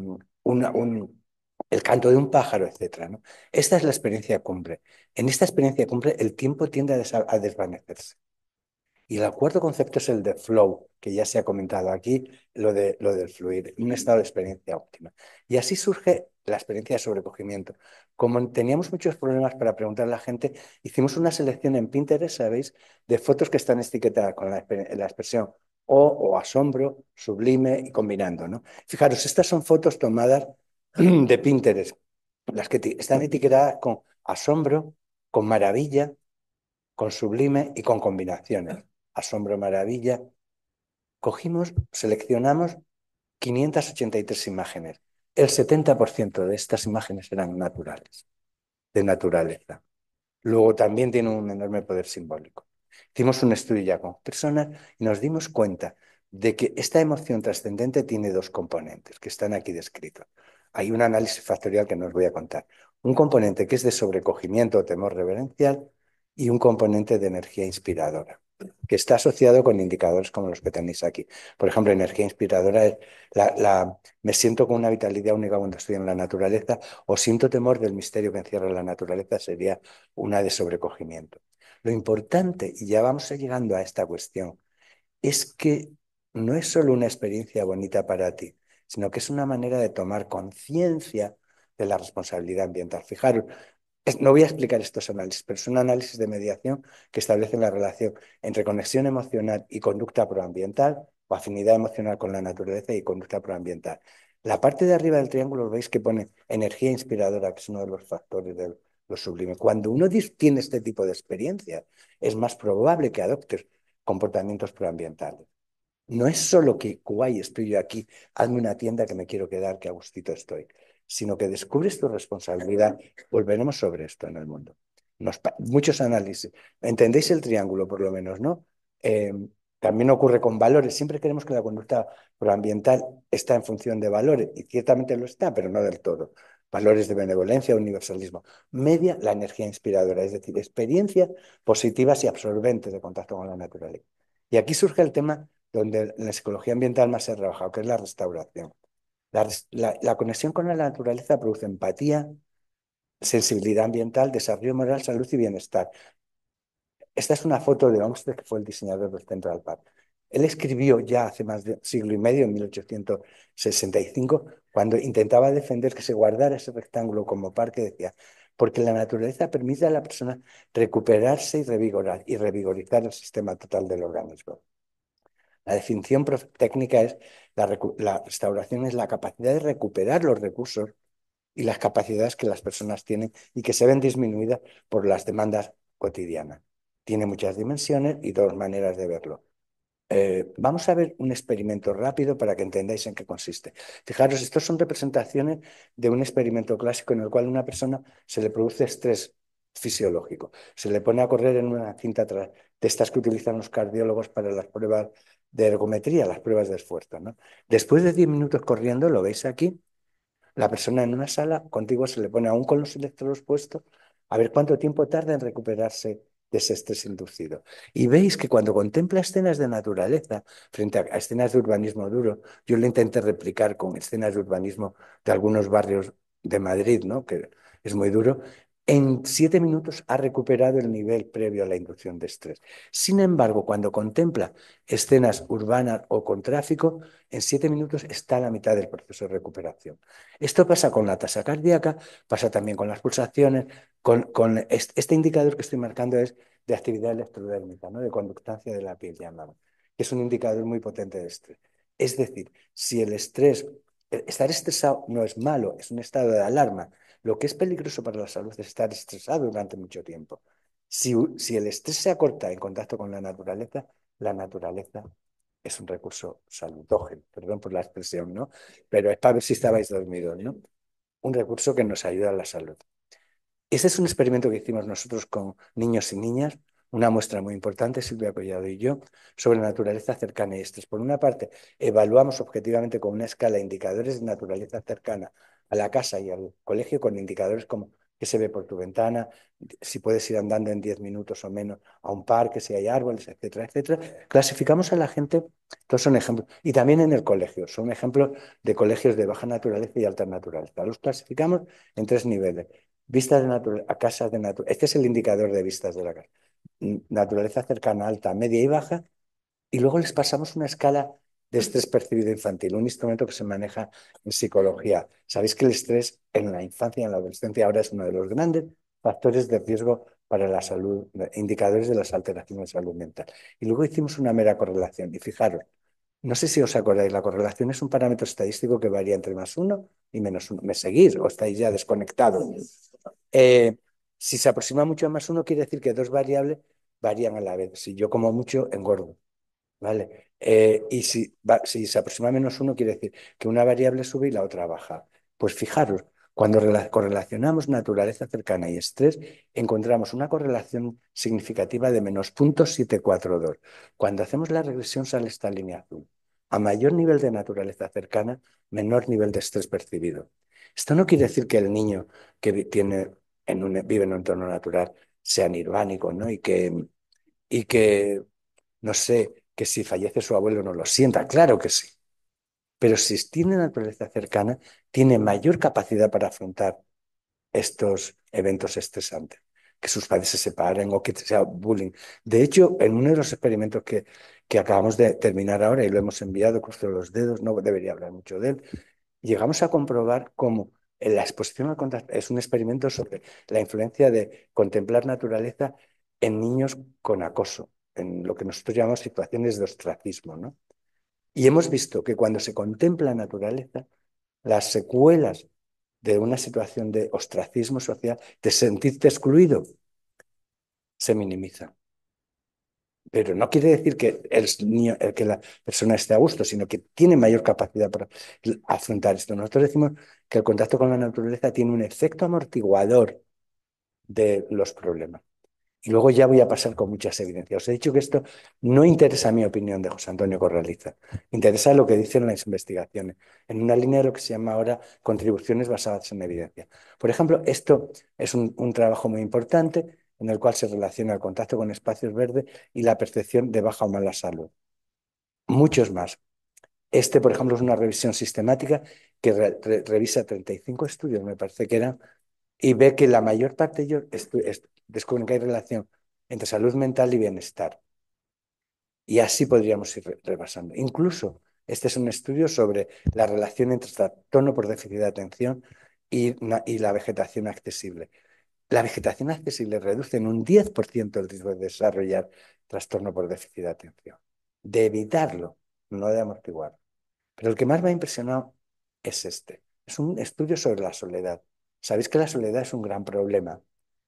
el canto de un pájaro, etc. ¿no? Esta es la experiencia cumbre. En esta experiencia cumbre el tiempo tiende a, desvanecerse. Y el cuarto concepto es el de flow, que ya se ha comentado aquí, lo, de, lo del fluir, un estado de experiencia óptima. Y así surge la experiencia de sobrecogimiento. Como teníamos muchos problemas para preguntar a la gente, hicimos una selección en Pinterest, ¿sabéis?, de fotos que están etiquetadas con la, expresión o, o asombro, sublime y combinando, ¿no? Fijaros, estas son fotos tomadas de Pinterest, las que están etiquetadas con asombro, con maravilla, con sublime y con combinaciones. Asombro, maravilla. Cogimos, seleccionamos 583 imágenes. El 70% de estas imágenes eran naturales, de naturaleza. Luego también tiene un enorme poder simbólico. Hicimos un estudio ya con personas y nos dimos cuenta de que esta emoción trascendente tiene dos componentes que están aquí descritos hay un análisis factorial que nos os voy a contar. Un componente que es de sobrecogimiento o temor reverencial y un componente de energía inspiradora, que está asociado con indicadores como los que tenéis aquí. Por ejemplo, energía inspiradora es la, me siento con una vitalidad única cuando estoy en la naturaleza o siento temor del misterio que encierra la naturaleza, sería una de sobrecogimiento. Lo importante, y ya vamos llegando a esta cuestión, es que no es solo una experiencia bonita para ti, sino que es una manera de tomar conciencia de la responsabilidad ambiental. Fijaros, no voy a explicar estos análisis, pero es un análisis de mediación que establece la relación entre conexión emocional y conducta proambiental, o afinidad emocional con la naturaleza y conducta proambiental. La parte de arriba del triángulo veis que pone energía inspiradora, que es uno de los factores de lo sublime. Cuando uno tiene este tipo de experiencia, es más probable que adopte comportamientos proambientales. No es solo que guay estoy yo aquí, hazme una tienda que me quiero quedar, que a gustito estoy, sino que descubres tu responsabilidad. Volveremos sobre esto en el mundo. muchos análisis. ¿Entendéis el triángulo, por lo menos, no? Em, también ocurre con valores. Siempre queremos que la conducta proambiental está en función de valores, y ciertamente lo está, pero no del todo. Valores de benevolencia, universalismo. Media la energía inspiradora, es decir, experiencias positivas y absorbentes de contacto con la naturaleza. Y aquí surge el tema donde la psicología ambiental más se ha trabajado, que es la restauración. La, conexión con la naturaleza produce empatía, sensibilidad ambiental, desarrollo moral, salud y bienestar. Esta es una foto de Olmsted, que fue el diseñador del Central Park. Él escribió ya hace más de siglo y medio, en 1865, cuando intentaba defender que se guardara ese rectángulo como parque, decía, porque la naturaleza permite a la persona recuperarse y revigorar y revigorizar el sistema total del organismo. La definición técnica es la, restauración es la capacidad de recuperar los recursos y las capacidades que las personas tienen y que se ven disminuidas por las demandas cotidianas. Tiene muchas dimensiones y dos maneras de verlo. Eh, vamos a ver un experimento rápido para que entendáis en qué consiste. Fijaros, estos son representaciones de un experimento clásico en el cual a una persona se le produce estrés fisiológico. Se le pone a correr en una cinta de estas que utilizan los cardiólogos para las pruebas de ergometría, las pruebas de esfuerzo. ¿no? Después de 10 minutos corriendo, lo veis aquí, la persona en una sala contigo se le pone aún con los electrodos puestos a ver cuánto tiempo tarda en recuperarse de ese estrés inducido. Y veis que cuando contempla escenas de naturaleza frente a escenas de urbanismo duro, yo lo intenté replicar con escenas de urbanismo de algunos barrios de Madrid, ¿no? que es muy duro, en siete minutos ha recuperado el nivel previo a la inducción de estrés. Sin embargo, cuando contempla escenas urbanas o con tráfico, en siete minutos está a la mitad del proceso de recuperación. Esto pasa con la tasa cardíaca, pasa también con las pulsaciones, con, este indicador que estoy marcando es de actividad electrodérmica, ¿no? de conductancia de la piel, llamada, que es un indicador muy potente de estrés. Es decir, si el estrés, estar estresado no es malo, es un estado de alarma, lo que es peligroso para la salud es estar estresado durante mucho tiempo. Si, el estrés se acorta en contacto con la naturaleza, la naturaleza es un recurso saludógeno, perdón por la expresión, ¿no? Pero es para ver si estabais dormidos, ¿no? Un recurso que nos ayuda a la salud. Ese es un experimento que hicimos nosotros con niños y niñas, una muestra muy importante, Silvia Collado y yo, sobre la naturaleza cercana y estrés. Por una parte, evaluamos objetivamente con una escala indicadores de naturaleza cercana a la casa y al colegio con indicadores como qué se ve por tu ventana, si puedes ir andando en 10 minutos o menos a un parque, si hay árboles, etcétera, etcétera. Clasificamos a la gente, estos son ejemplos, y también en el colegio, son ejemplos de colegios de baja naturaleza y alta naturaleza. Los clasificamos en tres niveles. Vistas de naturaleza, casas de naturaleza. Este es el indicador de vistas de la casa. Naturaleza cercana, alta, media y baja. Y luego les pasamos una escala de estrés percibido infantil, un instrumento que se maneja en psicología. Sabéis que el estrés en la infancia y en la adolescencia ahora es uno de los grandes factores de riesgo para la salud, indicadores de las alteraciones de salud mental. Y luego hicimos una mera correlación. Y fijaros, no sé si os acordáis, la correlación es un parámetro estadístico que varía entre más uno y menos uno. ¿Me seguís o estáis ya desconectados? Eh, si se aproxima mucho a más uno, quiere decir que dos variables varían a la vez. Si yo como mucho, engordo. ¿Vale? Eh, y si, se aproxima menos uno, quiere decir que una variable sube y la otra baja. Pues fijaros, cuando correlacionamos naturaleza cercana y estrés, encontramos una correlación significativa de menos 0.742. Cuando hacemos la regresión sale esta línea azul. A mayor nivel de naturaleza cercana, menor nivel de estrés percibido. Esto no quiere decir que el niño que tiene en vive en un entorno natural sea nirvánico, ¿no? Y que, y que no sé, que si fallece su abuelo no lo sienta, claro que sí. Pero si tiene naturaleza cercana, tiene mayor capacidad para afrontar estos eventos estresantes, que sus padres se separen o que sea bullying. De hecho, en uno de los experimentos que, que acabamos de terminar ahora y lo hemos enviado, con los dedos, no debería hablar mucho de él, llegamos a comprobar cómo la exposición al contacto es un experimento sobre la influencia de contemplar naturaleza en niños con acoso en lo que nosotros llamamos situaciones de ostracismo. ¿no? Y hemos visto que cuando se contempla la naturaleza, las secuelas de una situación de ostracismo social, de sentirte excluido, se minimizan. Pero no quiere decir que, que la persona esté a gusto, sino que tiene mayor capacidad para afrontar esto. Nosotros decimos que el contacto con la naturaleza tiene un efecto amortiguador de los problemas. Y luego ya voy a pasar con muchas evidencias. Os he dicho que esto no interesa mi opinión de José Antonio Corraliza, interesa lo que dicen las investigaciones, en una línea de lo que se llama ahora contribuciones basadas en evidencia. Por ejemplo, esto es un, trabajo muy importante en el cual se relaciona el contacto con espacios verdes y la percepción de baja o mala salud. Muchos más. Este, por ejemplo, es una revisión sistemática que revisa 35 estudios, me parece que eran, y ve que la mayor parte de ellos descubren que hay relación entre salud mental y bienestar. Y así podríamos ir repasando. Incluso este es un estudio sobre la relación entre trastorno por déficit de atención y, y la vegetación accesible. La vegetación accesible reduce en un 10% el riesgo de desarrollar trastorno por déficit de atención. De evitarlo, no de amortiguarlo. Pero el que más me ha impresionado es este. Es un estudio sobre la soledad. Sabéis que la soledad es un gran problema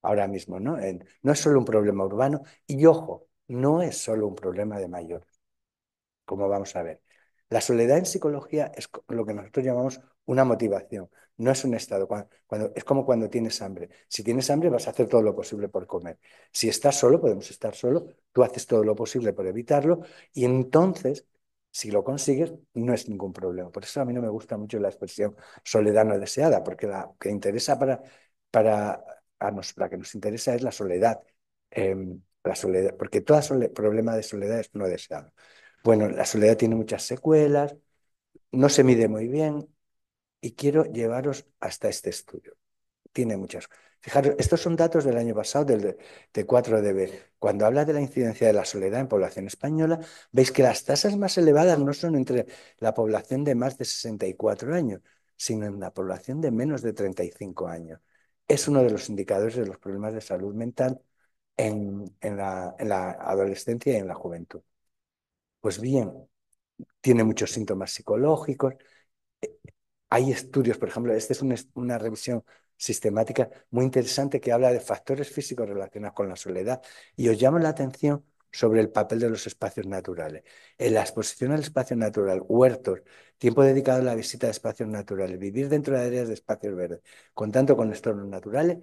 ahora mismo, ¿no? No es solo un problema urbano y ojo, no es solo un problema de mayor, como vamos a ver. La soledad en psicología es lo que nosotros llamamos una motivación, no es un estado. Cuando, es como cuando tienes hambre. Si tienes hambre vas a hacer todo lo posible por comer. Si estás solo, podemos estar solo, tú haces todo lo posible por evitarlo y entonces, si lo consigues, no es ningún problema. Por eso a mí no me gusta mucho la expresión soledad no deseada, porque la que interesa para, para la que nos interesa es la soledad. Em, la soledad, porque todo problema de soledad es no deseado. Bueno, la soledad tiene muchas secuelas, no se mide muy bien y quiero llevaros hasta este estudio. Tiene muchas. Fijaros, estos son datos del año pasado, del de 4DB. Cuando habla de la incidencia de la soledad en población española, veis que las tasas más elevadas no son entre la población de más de 64 años, sino en la población de menos de 35 años es uno de los indicadores de los problemas de salud mental en, la, adolescencia y en la juventud. Pues bien, tiene muchos síntomas psicológicos. Eh, hay estudios, por ejemplo, esta es una, revisión sistemática muy interesante que habla de factores físicos relacionados con la soledad. Y os llama la atención sobre el papel de los espacios naturales. En la exposición al espacio natural, huertos, tiempo dedicado a la visita de espacios naturales, vivir dentro de áreas de espacios verdes, contando con estornos naturales,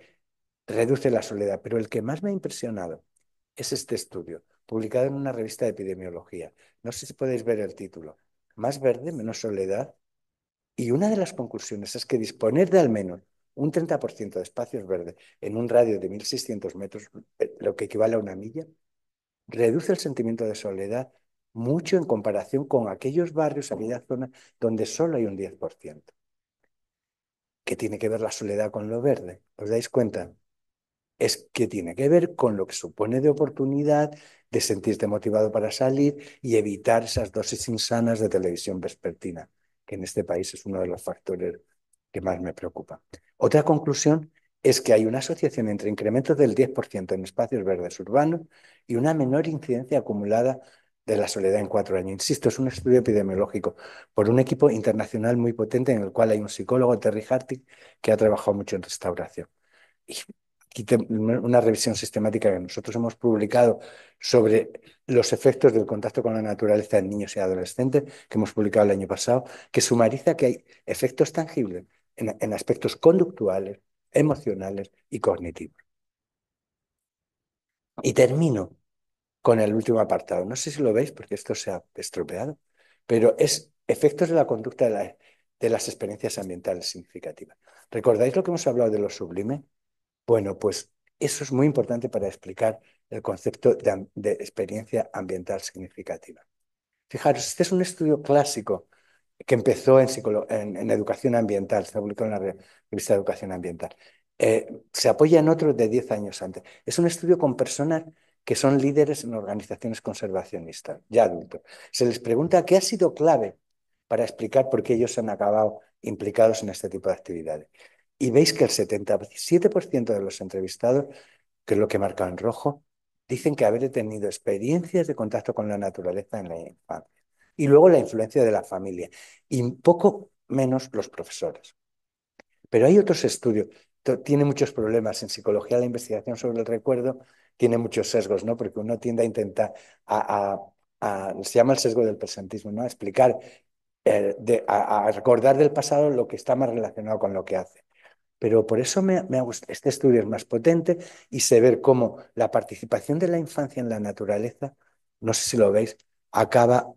reduce la soledad. Pero el que más me ha impresionado es este estudio, publicado en una revista de epidemiología. No sé si podéis ver el título. Más verde, menos soledad. Y una de las conclusiones es que disponer de al menos un 30% de espacios verdes en un radio de 1.600 metros, eh, lo que equivale a una milla, reduce el sentimiento de soledad mucho en comparación con aquellos barrios, aquellas zona donde solo hay un 10%. ¿Qué tiene que ver la soledad con lo verde? ¿Os dais cuenta? Es que tiene que ver con lo que supone de oportunidad, de sentirte motivado para salir y evitar esas dosis insanas de televisión vespertina, que en este país es uno de los factores que más me preocupa. Otra conclusión es que hay una asociación entre incrementos del 10% en espacios verdes urbanos y una menor incidencia acumulada de la soledad en cuatro años. Insisto, es un estudio epidemiológico por un equipo internacional muy potente en el cual hay un psicólogo, Terry Hartig, que ha trabajado mucho en restauración. Y aquí una revisión sistemática que nosotros hemos publicado sobre los efectos del contacto con la naturaleza en niños y adolescentes, que hemos publicado el año pasado, que sumariza que hay efectos tangibles en aspectos conductuales, emocionales y cognitivos. Y termino con el último apartado. No sé si lo veis porque esto se ha estropeado, pero es efectos de la conducta de, las experiencias ambientales significativas. ¿Recordáis lo que hemos hablado de lo sublime? Bueno, pues eso es muy importante para explicar el concepto de experiencia ambiental significativa. Fijaros, este es un estudio clásico que empezó en, educación ambiental, se publicó en la revista de educación ambiental. Eh, se apoya en otro de 10 años antes. Es un estudio con personas que son líderes en organizaciones conservacionistas, ya adultos. Se les pregunta qué ha sido clave para explicar por qué ellos han acabado implicados en este tipo de actividades. Y veis que el 77% de los entrevistados, que es lo que marca en rojo, dicen que haber tenido experiencias de contacto con la naturaleza en la infancia y luego la influencia de la familia y poco menos los profesores. Pero hay otros estudios, tiene muchos problemas en psicología la investigación sobre el recuerdo, tiene muchos sesgos, ¿no? Porque uno tiende a intentar, a, se llama el sesgo del presentismo, ¿no? A explicar, eh, a, recordar del pasado lo que está más relacionado con lo que hace. Pero por eso me, este estudio es más potente y se ve cómo la participación de la infancia en la naturaleza, no sé si lo veis, acaba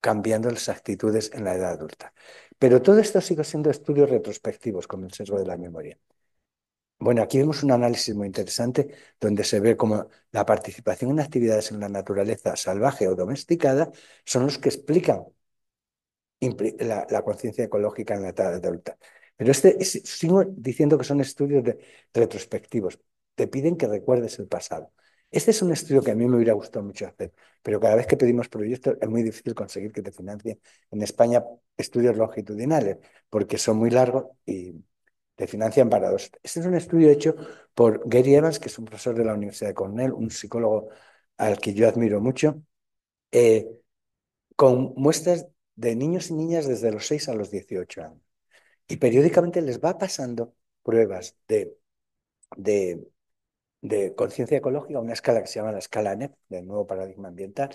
cambiando las actitudes en la edad adulta. Pero todo esto sigue siendo estudios retrospectivos con el sesgo de la memoria. Bueno, aquí vemos un análisis muy interesante donde se ve cómo la participación en actividades en la naturaleza salvaje o domesticada son los que explican la, conciencia ecológica en la edad adulta. Pero este, sigo diciendo que son estudios retrospectivos. Te piden que recuerdes el pasado. Este es un estudio que a mí me hubiera gustado mucho hacer, pero cada vez que pedimos proyectos es muy difícil conseguir que te financien en España estudios longitudinales, porque son muy largos y te financian para dos. Este es un estudio hecho por Gary Evans, que es un profesor de la Universidad de Cornell, un psicólogo al que yo admiro mucho, eh, con muestras de niños y niñas desde los 6 a los 18 años. Y periódicamente les va pasando pruebas de, de de conciencia ecológica, una escala que se llama la escala NEP, del nuevo paradigma ambiental,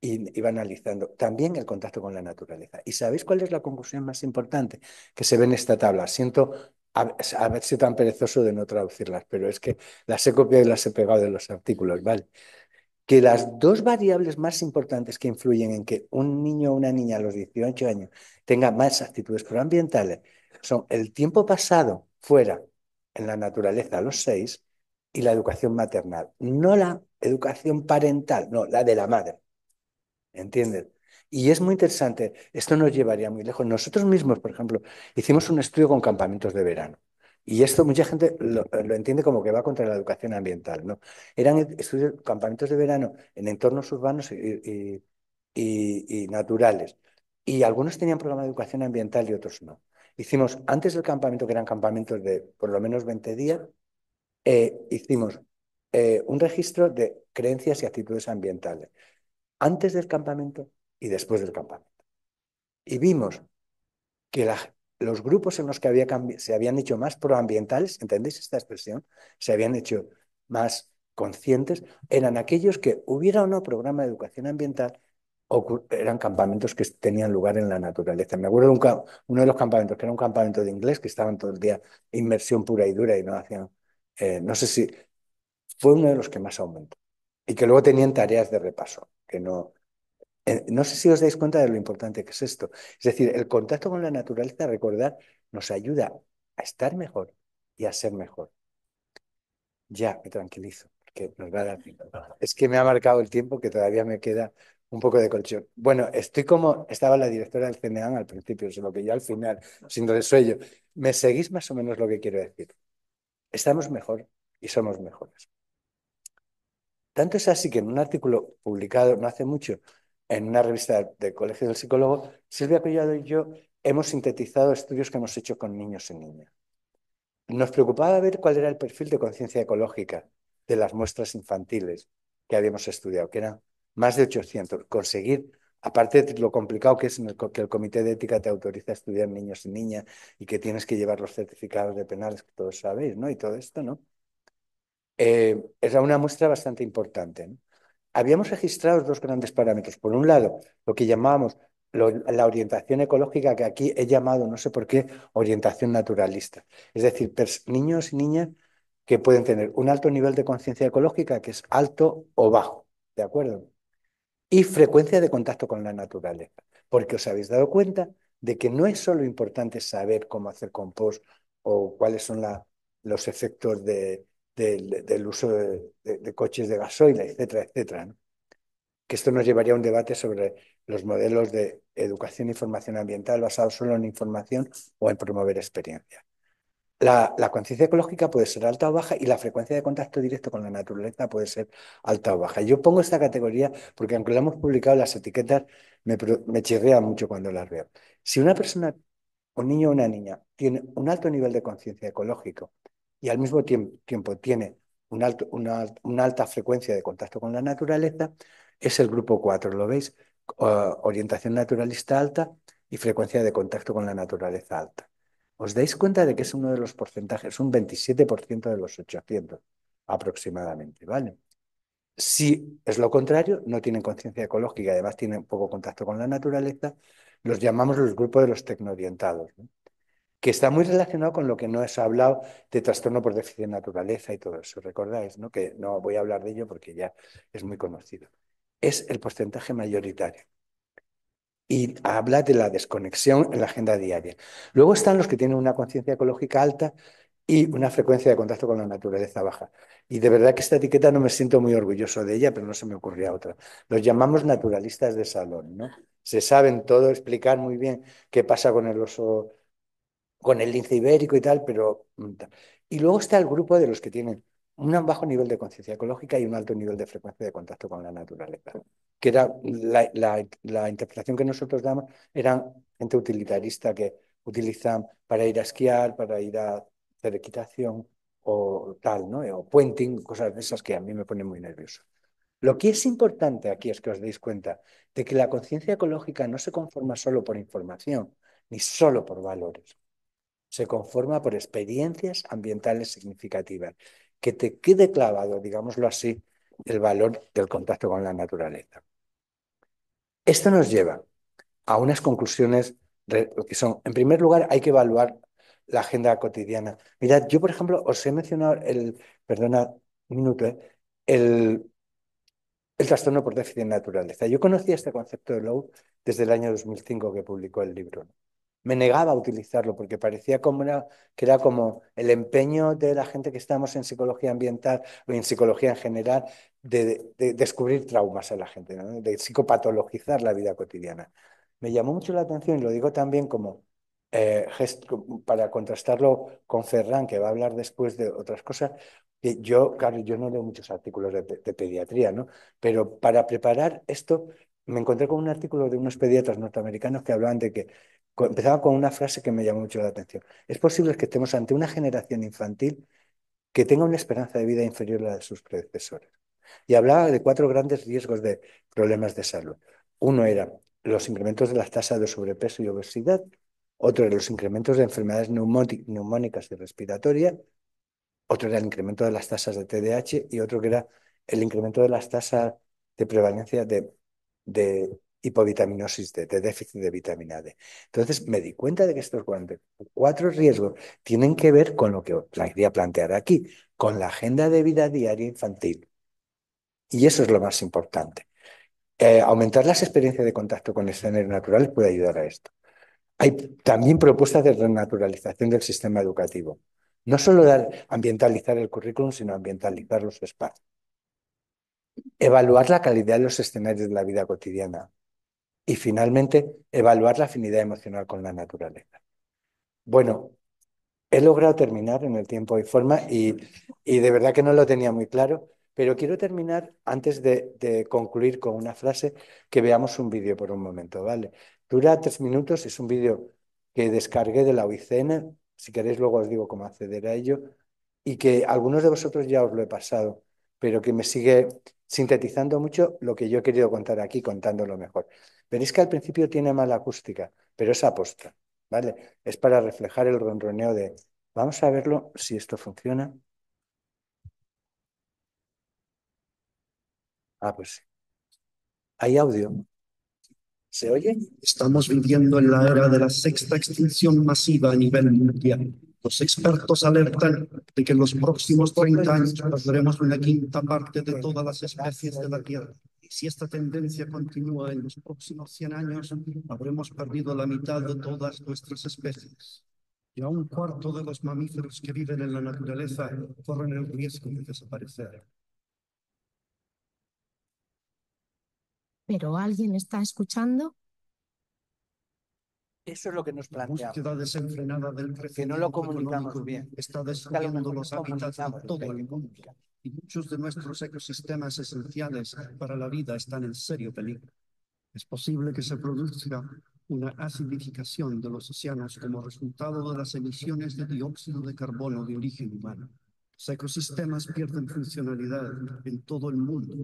y, va analizando también el contacto con la naturaleza. ¿Y sabéis cuál es la conclusión más importante que se ve en esta tabla? Siento haber sido tan perezoso de no traducirlas, pero es que las he copiado y las he pegado de los artículos, ¿vale? Que las dos variables más importantes que influyen en que un niño o una niña a los 18 años tenga más actitudes proambientales son el tiempo pasado fuera en la naturaleza a los 6 y la educación maternal, no la educación parental, no, la de la madre. ¿entiendes? Y es muy interesante, esto nos llevaría muy lejos. Nosotros mismos, por ejemplo, hicimos un estudio con campamentos de verano. Y esto mucha gente lo, entiende como que va contra la educación ambiental. ¿no? Eran e-, estudios, campamentos de verano en entornos urbanos y, y naturales. Y algunos tenían programa de educación ambiental y otros no. Hicimos antes del campamento, que eran campamentos de por lo menos 20 días, eh, hicimos eh, un registro de creencias y actitudes ambientales antes del campamento y después del campamento. Y vimos que los grupos en los que había se habían hecho más proambientales, ¿entendéis esta expresión? Se habían hecho más conscientes, eran aquellos que hubiera o no programa de educación ambiental, eran campamentos que tenían lugar en la naturaleza. Me acuerdo de uno de los campamentos, que era un campamento de inglés, que estaban todo el día inmersión pura y dura y no hacían eh, no sé si fue uno de los que más aumentó y que luego tenían tareas de repaso, que no... Eh, no sé si os dais cuenta de lo importante que es esto. Es decir, el contacto con la naturaleza, recordar, nos ayuda a estar mejor y a ser mejor. Ya, me tranquilizo, porque nos va a dar Es que me ha marcado el tiempo que todavía me queda un poco de colchón. Bueno, estoy como estaba la directora del CNEAN al principio, solo que yo al final, sin de ¿Me seguís más o menos lo que quiero decir? estamos mejor y somos mejores. Tanto es así que en un artículo publicado no hace mucho en una revista del Colegio del Psicólogo, Silvia Collado y yo hemos sintetizado estudios que hemos hecho con niños y niñas. Nos preocupaba ver cuál era el perfil de conciencia ecológica de las muestras infantiles que habíamos estudiado, que eran más de 800. Conseguir aparte de lo complicado que es que el comité de ética te autoriza a estudiar niños y niñas y que tienes que llevar los certificados de penales, que todos sabéis, ¿no? Y todo esto, ¿no? Eh, era una muestra bastante importante. Habíamos registrado dos grandes parámetros. Por un lado, lo que llamábamos la orientación ecológica, que aquí he llamado, no sé por qué, orientación naturalista. Es decir, niños y niñas que pueden tener un alto nivel de conciencia ecológica, que es alto o bajo, ¿de acuerdo? y frecuencia de contacto con la naturaleza. Porque os habéis dado cuenta de que no es solo importante saber cómo hacer compost o cuáles son los efectos del uso de, coches de gasoil, etcétera, etcétera. Que esto nos llevaría a un debate sobre los modelos de educación y formación ambiental basados solo en información o en promover experiencias la, conciencia ecológica puede ser alta o baja y la frecuencia de contacto directo con la naturaleza puede ser alta o baja. Yo pongo esta categoría porque aunque la hemos publicado, las etiquetas me, me chirrea mucho cuando las veo. Si una persona, un niño o una niña, tiene un alto nivel de conciencia ecológico y al mismo tiempo, tiene una, alta frecuencia de contacto con la naturaleza, es el grupo 4, ¿lo veis? orientación naturalista alta y frecuencia de contacto con la naturaleza alta. ¿Os dais cuenta de que es uno de los porcentajes, un 27% de los 800 aproximadamente? ¿Vale? Si es lo contrario, no tienen conciencia ecológica, además tienen poco contacto con la naturaleza, los llamamos los grupos de los tecnoorientados, que está muy relacionado con lo que no es hablado de trastorno por déficit de naturaleza y todo eso, ¿recordáis? No? Que no voy a hablar de ello porque ya es muy conocido. Es el porcentaje mayoritario y habla de la desconexión en la agenda diaria. Luego están los que tienen una conciencia ecológica alta y una frecuencia de contacto con la naturaleza baja. Y de verdad que esta etiqueta no me siento muy orgulloso de ella, pero no se me ocurría otra. Los llamamos naturalistas de salón, ¿no? Ah. Se saben todo, explicar muy bien qué pasa con el oso, con el lince ibérico y tal, pero... Mm, y luego está el grupo de los que tienen un bajo nivel de conciencia ecológica y un alto nivel de frecuencia de contacto con la naturaleza, que era la, la, interpretación que nosotros damos, eran gente utilitarista que utilizan para ir a esquiar, para ir a hacer equitación o tal, ¿no? o puenting, cosas de esas que a mí me ponen muy nervioso. Lo que es importante aquí es que os deis cuenta de que la conciencia ecológica no se conforma solo por información, ni solo por valores. Se conforma por experiencias ambientales significativas que te quede clavado, digámoslo así, el valor del contacto con la naturaleza. Esto nos lleva a unas conclusiones que son, en primer lugar, hay que evaluar la agenda cotidiana. Mirad, yo, por ejemplo, os he mencionado el, perdona, un minuto, eh, el, trastorno por déficit de naturaleza. Yo conocía este concepto de Lowe desde el año 2005 que publicó el libro me negaba a utilizarlo porque parecía como que era como el empeño de la gente que estamos en psicología ambiental o en psicología en general de, descubrir traumas a la gente, de psicopatologizar la vida cotidiana. Me llamó mucho la atención y lo digo también como eh, para contrastarlo con Ferran, que va a hablar después de otras cosas. Yo, claro, yo no leo muchos artículos de, de pediatría, ¿no? Pero para preparar esto me encontré con un artículo de unos pediatras norteamericanos que hablaban de que empezaba con una frase que me llamó mucho la atención. Es posible que estemos ante una generación infantil que tenga una esperanza de vida inferior a la de sus predecesores. Y hablaba de cuatro grandes riesgos de problemas de salud. Uno era los incrementos de las tasas de sobrepeso y obesidad, otro era los incrementos de enfermedades neumónicas y respiratorias, otro era el incremento de las tasas de TDAH y otro que era el incremento de las tasas de prevalencia de, de hipovitaminosis D, de déficit de vitamina D. Entonces me di cuenta de que estos cuatro riesgos tienen que ver con lo que quería plantear aquí, con la agenda de vida diaria infantil. Y eso es lo más importante. Eh, aumentar las experiencias de contacto con escenarios naturales puede ayudar a esto. Hay también propuestas de renaturalización del sistema educativo. No solo dar, ambientalizar el currículum, sino ambientalizar los espacios. Evaluar la calidad de los escenarios de la vida cotidiana. Y finalmente, evaluar la afinidad emocional con la naturaleza. Bueno, he logrado terminar en el tiempo y forma y, de verdad que no lo tenía muy claro, pero quiero terminar antes de, concluir con una frase que veamos un vídeo por un momento, ¿vale? Dura tres minutos, es un vídeo que descargué de la UICN, si queréis luego os digo cómo acceder a ello, y que algunos de vosotros ya os lo he pasado, pero que me sigue sintetizando mucho lo que yo he querido contar aquí, contándolo mejor. Veréis que al principio tiene mala acústica, pero es aposta, ¿vale? Es para reflejar el ronroneo de, vamos a verlo si esto funciona. Ah, pues sí. Hay audio. ¿Se oye? Estamos viviendo en la era de la sexta extinción masiva a nivel mundial. Los expertos alertan de que en los próximos 30 años perderemos una quinta parte de todas las especies de la Tierra si esta tendencia continúa en los próximos 100 años, habremos perdido la mitad de todas nuestras especies. Y a un cuarto de los mamíferos que viven en la naturaleza corren el riesgo de desaparecer. ¿Pero alguien está escuchando? Eso es lo que nos plantea. Búsqueda desenfrenada del crecimiento Está destruyendo los hábitats de todo el mundo. Y muchos de nuestros ecosistemas esenciales para la vida están en serio peligro. Es posible que se produzca una acidificación de los océanos como resultado de las emisiones de dióxido de carbono de origen humano. Los ecosistemas pierden funcionalidad en todo el mundo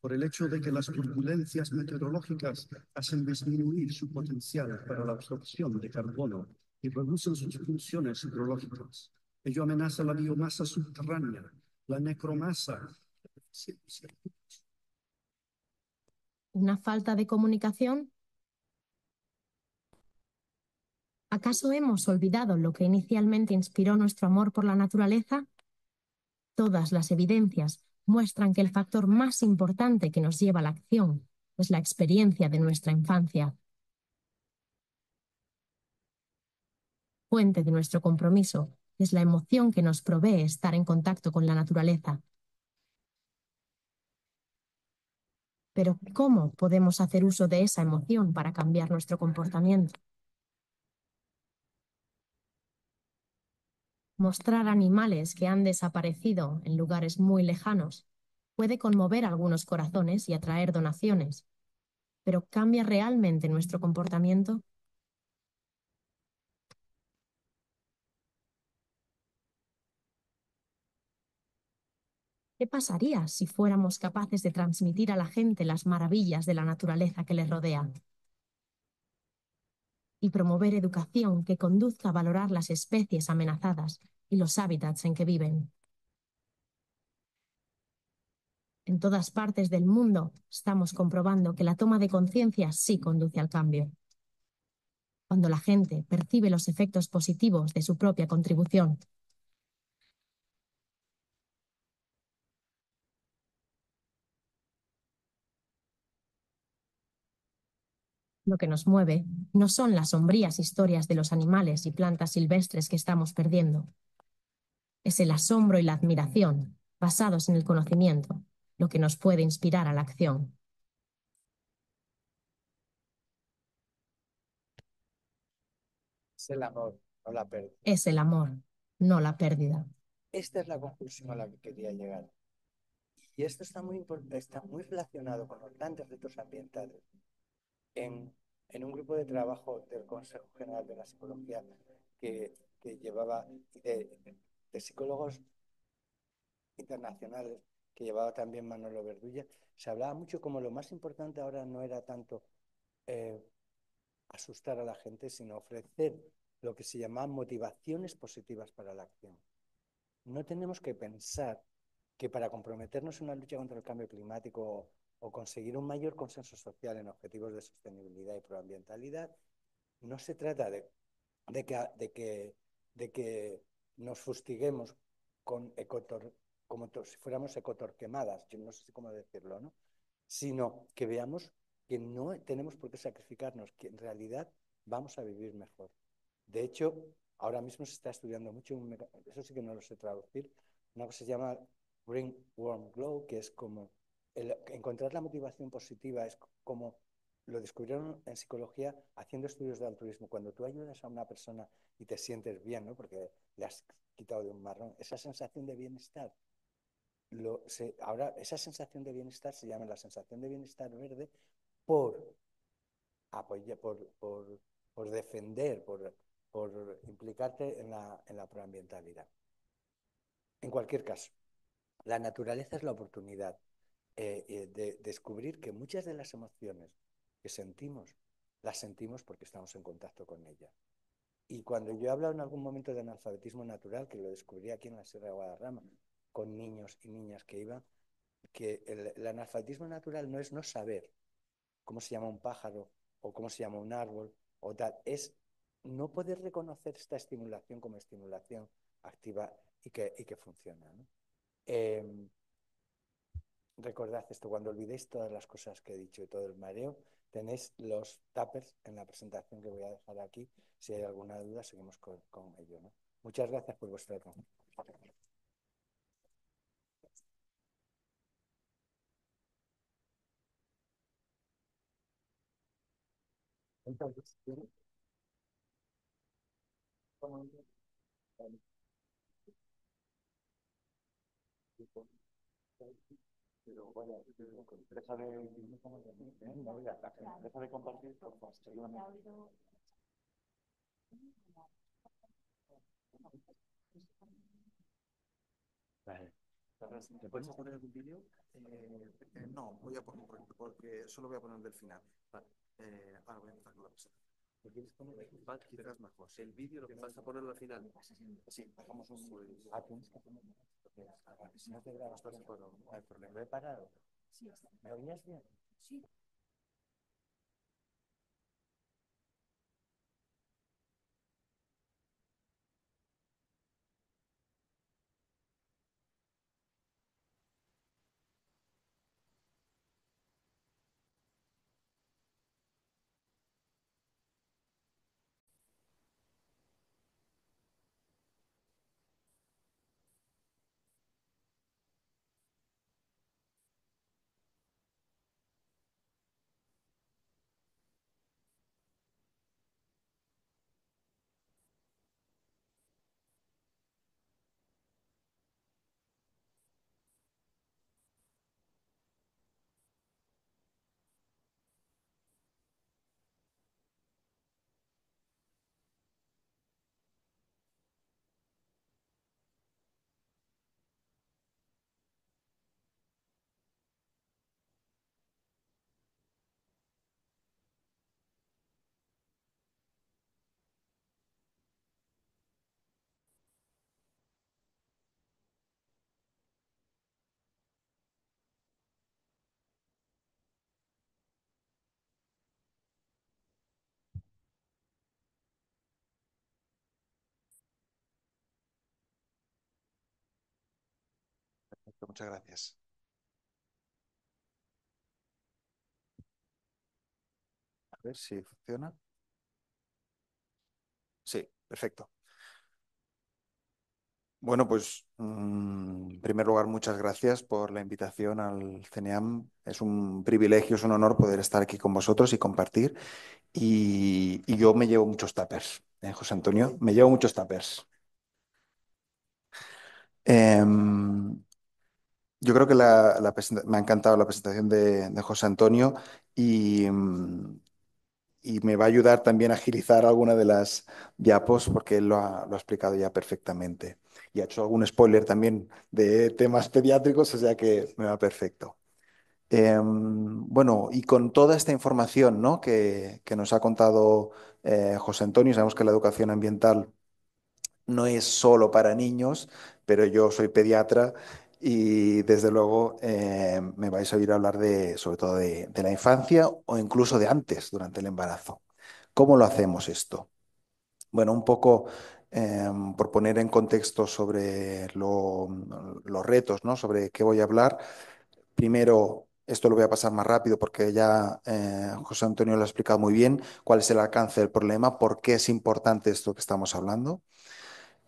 por el hecho de que las turbulencias meteorológicas hacen disminuir su potencial para la absorción de carbono y reducen sus funciones hidrológicas. Ello amenaza la biomasa subterránea, la necromasa. ¿Una falta de comunicación? ¿Acaso hemos olvidado lo que inicialmente inspiró nuestro amor por la naturaleza? Todas las evidencias muestran que el factor más importante que nos lleva a la acción es la experiencia de nuestra infancia. Fuente de nuestro compromiso es la emoción que nos provee estar en contacto con la naturaleza. Pero ¿cómo podemos hacer uso de esa emoción para cambiar nuestro comportamiento? mostrar animales que han desaparecido en lugares muy lejanos puede conmover algunos corazones y atraer donaciones, pero ¿cambia realmente nuestro comportamiento? ¿Qué pasaría si fuéramos capaces de transmitir a la gente las maravillas de la naturaleza que les rodea? y promover educación que conduzca a valorar las especies amenazadas y los hábitats en que viven. En todas partes del mundo estamos comprobando que la toma de conciencia sí conduce al cambio, cuando la gente percibe los efectos positivos de su propia contribución Lo que nos mueve no son las sombrías historias de los animales y plantas silvestres que estamos perdiendo. Es el asombro y la admiración, basados en el conocimiento, lo que nos puede inspirar a la acción. Es el amor, no la pérdida. Es el amor, no la pérdida. Esta es la conclusión a la que quería llegar. Y esto está muy, está muy relacionado con los grandes retos ambientales. En en un grupo de trabajo del Consejo General de la Psicología que, llevaba, de, psicólogos internacionales que llevaba también Manolo Verdulla, se hablaba mucho como lo más importante ahora no era tanto eh, asustar a la gente, sino ofrecer lo que se llamaban motivaciones positivas para la acción. No tenemos que pensar que para comprometernos en una lucha contra el cambio climático o conseguir un mayor consenso social en objetivos de sostenibilidad y proambientalidad, no se trata de, de, que, de, que, nos fustiguemos con ecotor, como si fuéramos ecotorquemadas, yo no sé cómo decirlo, ¿no? sino que veamos que no tenemos por qué sacrificarnos, que en realidad vamos a vivir mejor. De hecho, ahora mismo se está estudiando mucho, eso sí que no lo sé traducir, una cosa que se llama Bring Warm Glow, que es como encontrar la motivación positiva es como lo descubrieron en psicología haciendo estudios de altruismo. Cuando tú ayudas a una persona y te sientes bien, ¿no? porque le has quitado de un marrón, esa sensación de bienestar, se, ahora esa sensación de bienestar se llama la sensación de bienestar verde por apoyar, por, por, por defender, por, implicarte en la, en la proambientalidad. En cualquier caso, la naturaleza es la oportunidad eh, eh, de descubrir que muchas de las emociones que sentimos, las sentimos porque estamos en contacto con ellas. Y cuando yo he hablado en algún momento de analfabetismo natural, que lo descubrí aquí en la Sierra de Guadarrama, con niños y niñas que iban, que el, analfabetismo natural no es no saber cómo se llama un pájaro o cómo se llama un árbol o tal, es no poder reconocer esta estimulación como estimulación activa y que, que funciona. Em, recordad esto, cuando olvidéis todas las cosas que he dicho y todo el mareo, tenéis los tappers en la presentación que voy a dejar aquí. Si hay alguna duda, seguimos con, ello. Muchas gracias por vuestra atención pero vaya, de, no, de compartir, podemos poner algún vídeo? Eh, eh, no, voy a poner porque, solo voy a poner del final. Eh, ahora voy a empezar con la El vídeo lo que vas a al final. Sí, un. Ah, si no te grabas, por pues, el problema he parado. ¿Me oías bien? Sí. muchas gracias. A ver si funciona. Sí, perfecto. Bueno, pues mm, en primer lugar, muchas gracias por la invitación al CNEAM. Es un privilegio, es un honor poder estar aquí con vosotros y compartir. Y, yo me llevo muchos tapers, ¿eh, José Antonio? Me llevo muchos tapers. Em, yo creo que me ha encantado la presentación de, José Antonio y, me va a ayudar también a agilizar alguna de las diapos porque él lo ha, explicado ya perfectamente. Y ha hecho algún spoiler también de temas pediátricos, o sea que me va perfecto. Em, bueno, y con toda esta información, que, nos ha contado eh, José Antonio, sabemos que la educación ambiental no es solo para niños, pero yo soy pediatra y desde luego eh, me vais a oír hablar de, sobre todo de, la infancia o incluso de antes, durante el embarazo. ¿Cómo lo hacemos esto? Bueno, un poco em, por poner en contexto sobre los retos, ¿no? Sobre qué voy a hablar. Primero, esto lo voy a pasar más rápido porque ya eh, José Antonio lo ha explicado muy bien, cuál es el alcance del problema, por qué es importante esto que estamos hablando.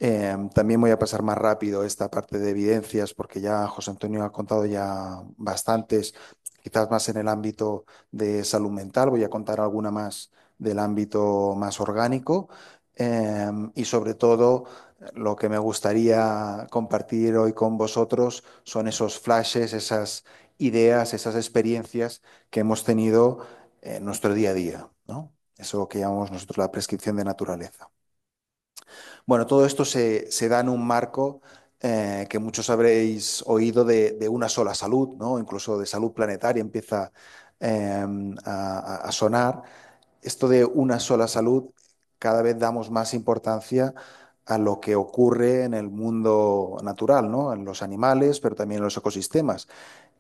Em, también voy a pasar más rápido esta parte de evidencias porque ya José Antonio ha contado ya bastantes, quizás más en el ámbito de salud mental, voy a contar alguna más del ámbito más orgánico em, y sobre todo lo que me gustaría compartir hoy con vosotros son esos flashes, esas ideas, esas experiencias que hemos tenido en nuestro día a día, ¿no? Eso que llamamos nosotros la prescripción de naturaleza. Bueno, todo esto se, da en un marco eh, que muchos habréis oído de, una sola salud, ¿no? incluso de salud planetaria empieza em, a, sonar. Esto de una sola salud, cada vez damos más importancia a lo que ocurre en el mundo natural, ¿no? en los animales, pero también en los ecosistemas.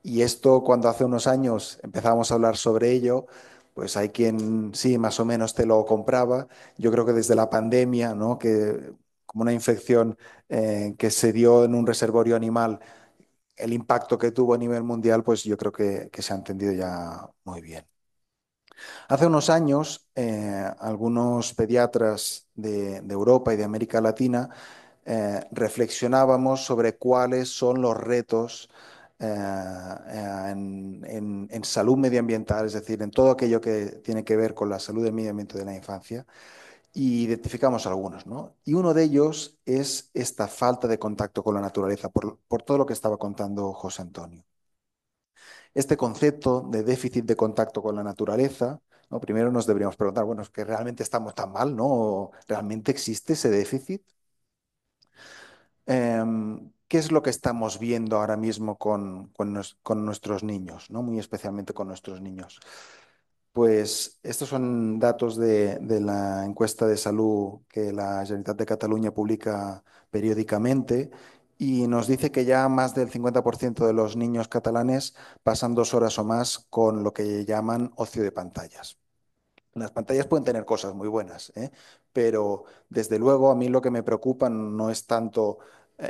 Y esto cuando hace unos años empezamos a hablar sobre ello, pues hay quien sí, más o menos te lo compraba. Yo creo que desde la pandemia, ¿no? que como una infección eh, que se dio en un reservorio animal, el impacto que tuvo a nivel mundial, pues yo creo que, se ha entendido ya muy bien. Hace unos años, eh, algunos pediatras de, Europa y de América Latina eh, reflexionábamos sobre cuáles son los retos eh, en, en, salud medioambiental, es decir, en todo aquello que tiene que ver con la salud del medio ambiente de la infancia, y identificamos algunos, ¿no? Y uno de ellos es esta falta de contacto con la naturaleza, por, todo lo que estaba contando José Antonio. Este concepto de déficit de contacto con la naturaleza, primero nos deberíamos preguntar, bueno, ¿es que realmente estamos tan mal, ¿no? ¿Realmente existe ese déficit? Em, ¿Qué es lo que estamos viendo ahora mismo con, nuestros niños, ¿no? muy especialmente con nuestros niños? Pues estos son datos de, la encuesta de salud que la Generalitat de Cataluña publica periódicamente y nos dice que ya más del 50% de los niños catalanes pasan dos horas o más con lo que llaman ocio de pantallas. Las pantallas pueden tener cosas muy buenas, ¿eh? pero desde luego a mí lo que me preocupa no es tanto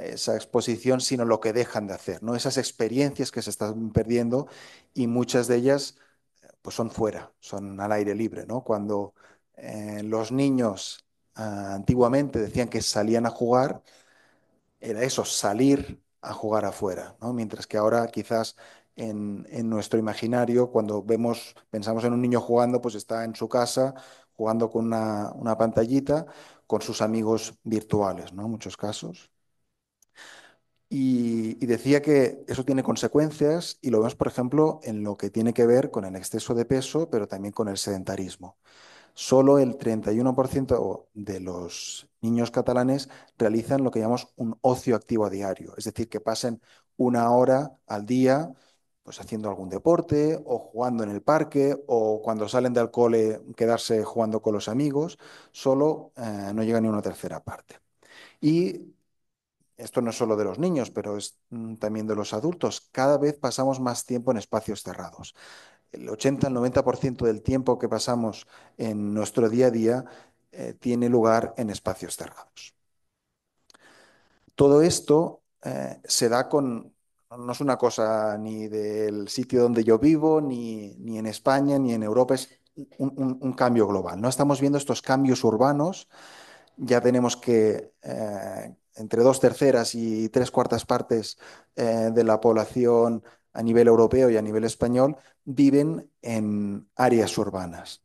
esa exposición, sino lo que dejan de hacer, ¿no? Esas experiencias que se están perdiendo y muchas de ellas pues son fuera, son al aire libre, ¿no? Cuando eh, los niños ah, antiguamente decían que salían a jugar, era eso, salir a jugar afuera, Mientras que ahora quizás en, nuestro imaginario, cuando vemos, pensamos en un niño jugando, pues está en su casa jugando con una, una pantallita, con sus amigos virtuales, ¿no? En muchos casos. Y, decía que eso tiene consecuencias y lo vemos, por ejemplo, en lo que tiene que ver con el exceso de peso, pero también con el sedentarismo. Solo el 31% de los niños catalanes realizan lo que llamamos un ocio activo a diario, es decir, que pasen una hora al día pues haciendo algún deporte o jugando en el parque o cuando salen del cole quedarse jugando con los amigos, solo eh, no llega ni una tercera parte. Y esto no es solo de los niños, pero es mm, también de los adultos, cada vez pasamos más tiempo en espacios cerrados. El 80 al 90% del tiempo que pasamos en nuestro día a día eh, tiene lugar en espacios cerrados. Todo esto eh, se da con, no es una cosa ni del sitio donde yo vivo, ni, en España, ni en Europa, es un, cambio global. No estamos viendo estos cambios urbanos, ya tenemos que, eh, entre dos terceras y tres cuartas partes eh, de la población a nivel europeo y a nivel español viven en áreas urbanas.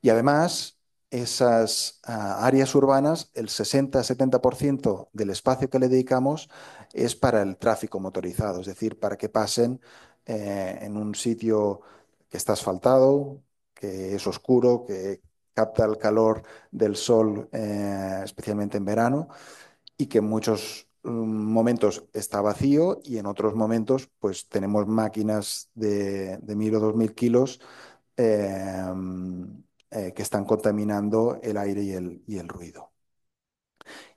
Y además, esas ah, áreas urbanas, el 60-70% del espacio que le dedicamos es para el tráfico motorizado, es decir, para que pasen eh, en un sitio que está asfaltado, que es oscuro, que capta el calor del sol, eh, especialmente en verano y que en muchos mm, momentos está vacío y en otros momentos pues tenemos máquinas de, mil o dos mil kilos em, eh, que están contaminando el aire y el, ruido.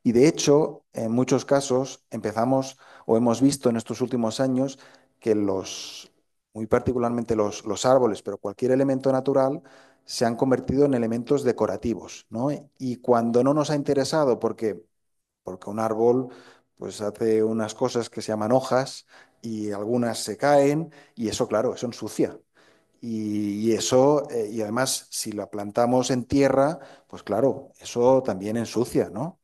Y de hecho, en muchos casos empezamos o hemos visto en estos últimos años que los, muy particularmente los, árboles, pero cualquier elemento natural, se han convertido en elementos decorativos. Y cuando no nos ha interesado, porque porque un árbol pues hace unas cosas que se llaman hojas y algunas se caen y eso, claro, eso ensucia. Y, eso, eh, y además, si la plantamos en tierra, pues claro, eso también ensucia, ¿no?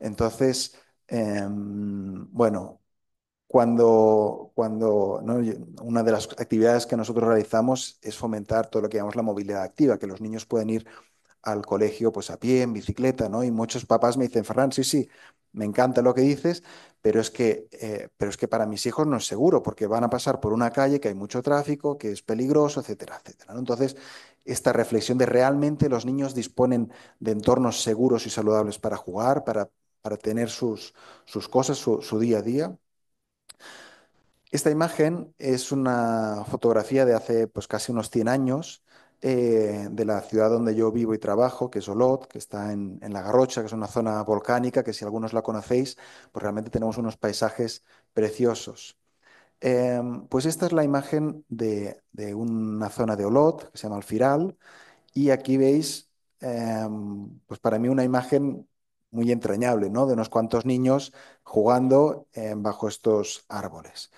Entonces, em, bueno, cuando, cuando una de las actividades que nosotros realizamos es fomentar todo lo que llamamos la movilidad activa, que los niños pueden ir al colegio pues a pie, en bicicleta, ¿no? Y muchos papás me dicen, Ferran, sí, sí, me encanta lo que dices, pero es que, eh, pero es que para mis hijos no es seguro, porque van a pasar por una calle que hay mucho tráfico, que es peligroso, etcétera, etcétera. Entonces, esta reflexión de realmente los niños disponen de entornos seguros y saludables para jugar, para, tener sus, cosas, su, día a día. Esta imagen es una fotografía de hace pues, casi unos 100 años eh, de la ciudad donde yo vivo y trabajo, que es Olot, que está en, La Garrocha, que es una zona volcánica, que si algunos la conocéis, pues realmente tenemos unos paisajes preciosos. Em, pues esta es la imagen de, una zona de Olot, que se llama Alfiral, y aquí veis, em, pues para mí una imagen muy entrañable, ¿no? De unos cuantos niños jugando em, bajo estos árboles.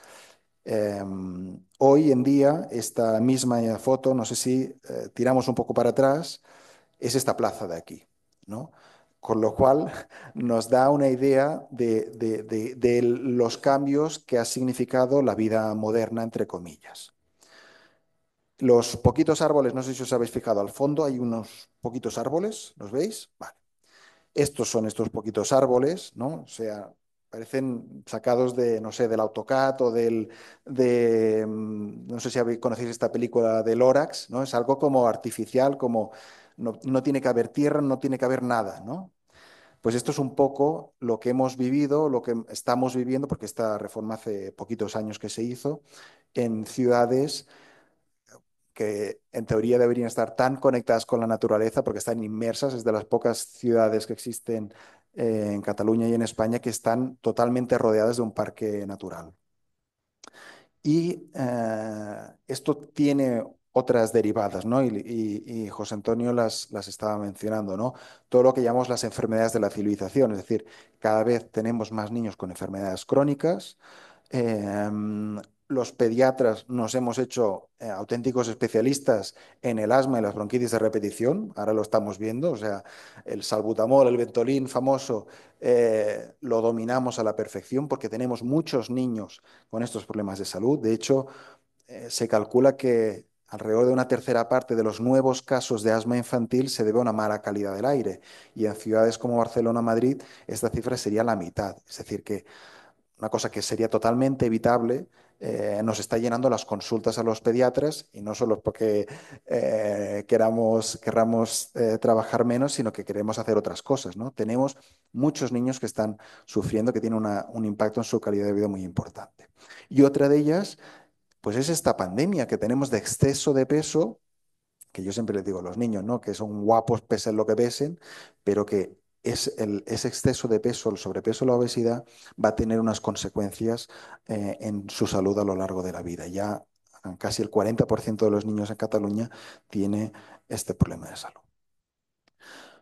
Em, hoy en día, esta misma foto, no sé si eh, tiramos un poco para atrás, es esta plaza de aquí, ¿no? Con lo cual nos da una idea de, de los cambios que ha significado la vida moderna, entre comillas. Los poquitos árboles, no sé si os habéis fijado, al fondo hay unos poquitos árboles, ¿los veis? Vale. Estos son estos poquitos árboles, ¿no? O sea, parecen sacados de, no sé, del AutoCAD o del, de, mm, no sé si conocéis esta película del ORAX, ¿no? Es algo como artificial, como no, no, tiene que haber tierra, no tiene que haber nada, ¿no? Pues esto es un poco lo que hemos vivido, lo que estamos viviendo, porque esta reforma hace poquitos años que se hizo, en ciudades que en teoría deberían estar tan conectadas con la naturaleza porque están inmersas, es de las pocas ciudades que existen eh, en Cataluña y en España que están totalmente rodeadas de un parque natural. Y eh, esto tiene otras derivadas, ¿no? Y, José Antonio las, las, estaba mencionando, ¿no? Todo lo que llamamos las enfermedades de la civilización, es decir, cada vez tenemos más niños con enfermedades crónicas, eh, los pediatras nos hemos hecho eh, auténticos especialistas en el asma y las bronquitis de repetición, ahora lo estamos viendo, o sea, el salbutamol, el ventolín famoso, eh, lo dominamos a la perfección porque tenemos muchos niños con estos problemas de salud. De hecho, eh, se calcula que alrededor de una tercera parte de los nuevos casos de asma infantil se debe a una mala calidad del aire y en ciudades como Barcelona, Madrid, esta cifra sería la mitad, es decir, que una cosa que sería totalmente evitable eh, nos está llenando las consultas a los pediatras y no solo porque eh, queramos, eh, trabajar menos, sino que queremos hacer otras cosas. ¿no? Tenemos muchos niños que están sufriendo, que tienen un impacto en su calidad de vida muy importante. Y otra de ellas, pues es esta pandemia que tenemos de exceso de peso que yo siempre les digo a los niños, ¿no? Que son guapos, pesen lo que pesen, pero que es el, ese exceso de peso, el sobrepeso, la obesidad, va a tener unas consecuencias eh, en su salud a lo largo de la vida. Ya casi el 40% de los niños en Cataluña tiene este problema de salud.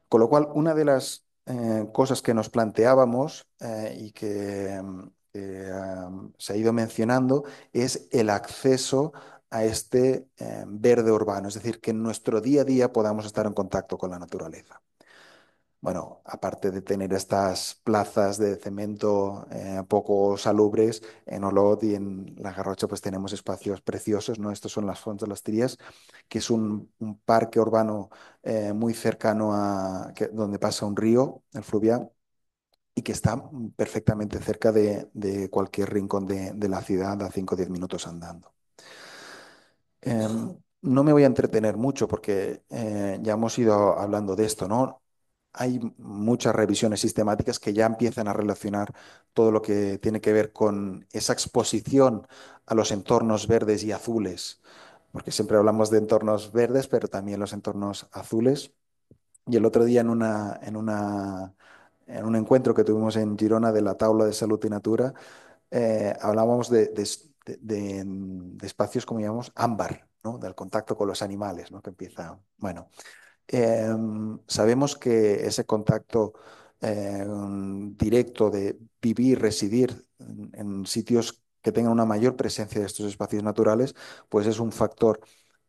Con lo cual, una de las eh, cosas que nos planteábamos eh, y que mm, se ha ido mencionando es el acceso a este verde urbano, es decir, que en nuestro día a día podamos estar en contacto con la naturaleza bueno, aparte de tener estas plazas de cemento eh, poco salubres, en Olot y en La Garrocha pues tenemos espacios preciosos, ¿no? Estos son las Fonts de las Trías, que es un, parque urbano eh, muy cercano a donde pasa un río, el Fluvial, y que está perfectamente cerca de, cualquier rincón de, la ciudad a 5 o 10 minutos andando. Em, no me voy a entretener mucho porque eh, ya hemos ido hablando de esto, ¿no? hay muchas revisiones sistemáticas que ya empiezan a relacionar todo lo que tiene que ver con esa exposición a los entornos verdes y azules, porque siempre hablamos de entornos verdes, pero también los entornos azules. Y el otro día en, una, en, una, en un encuentro que tuvimos en Girona de la tabla de salud y natura, eh, hablábamos de, espacios como llamamos ámbar, ¿no? del contacto con los animales, ¿no? que empieza, bueno, Em, sabemos que ese contacto em, directo de vivir, residir en, sitios que tengan una mayor presencia de estos espacios naturales, pues es un factor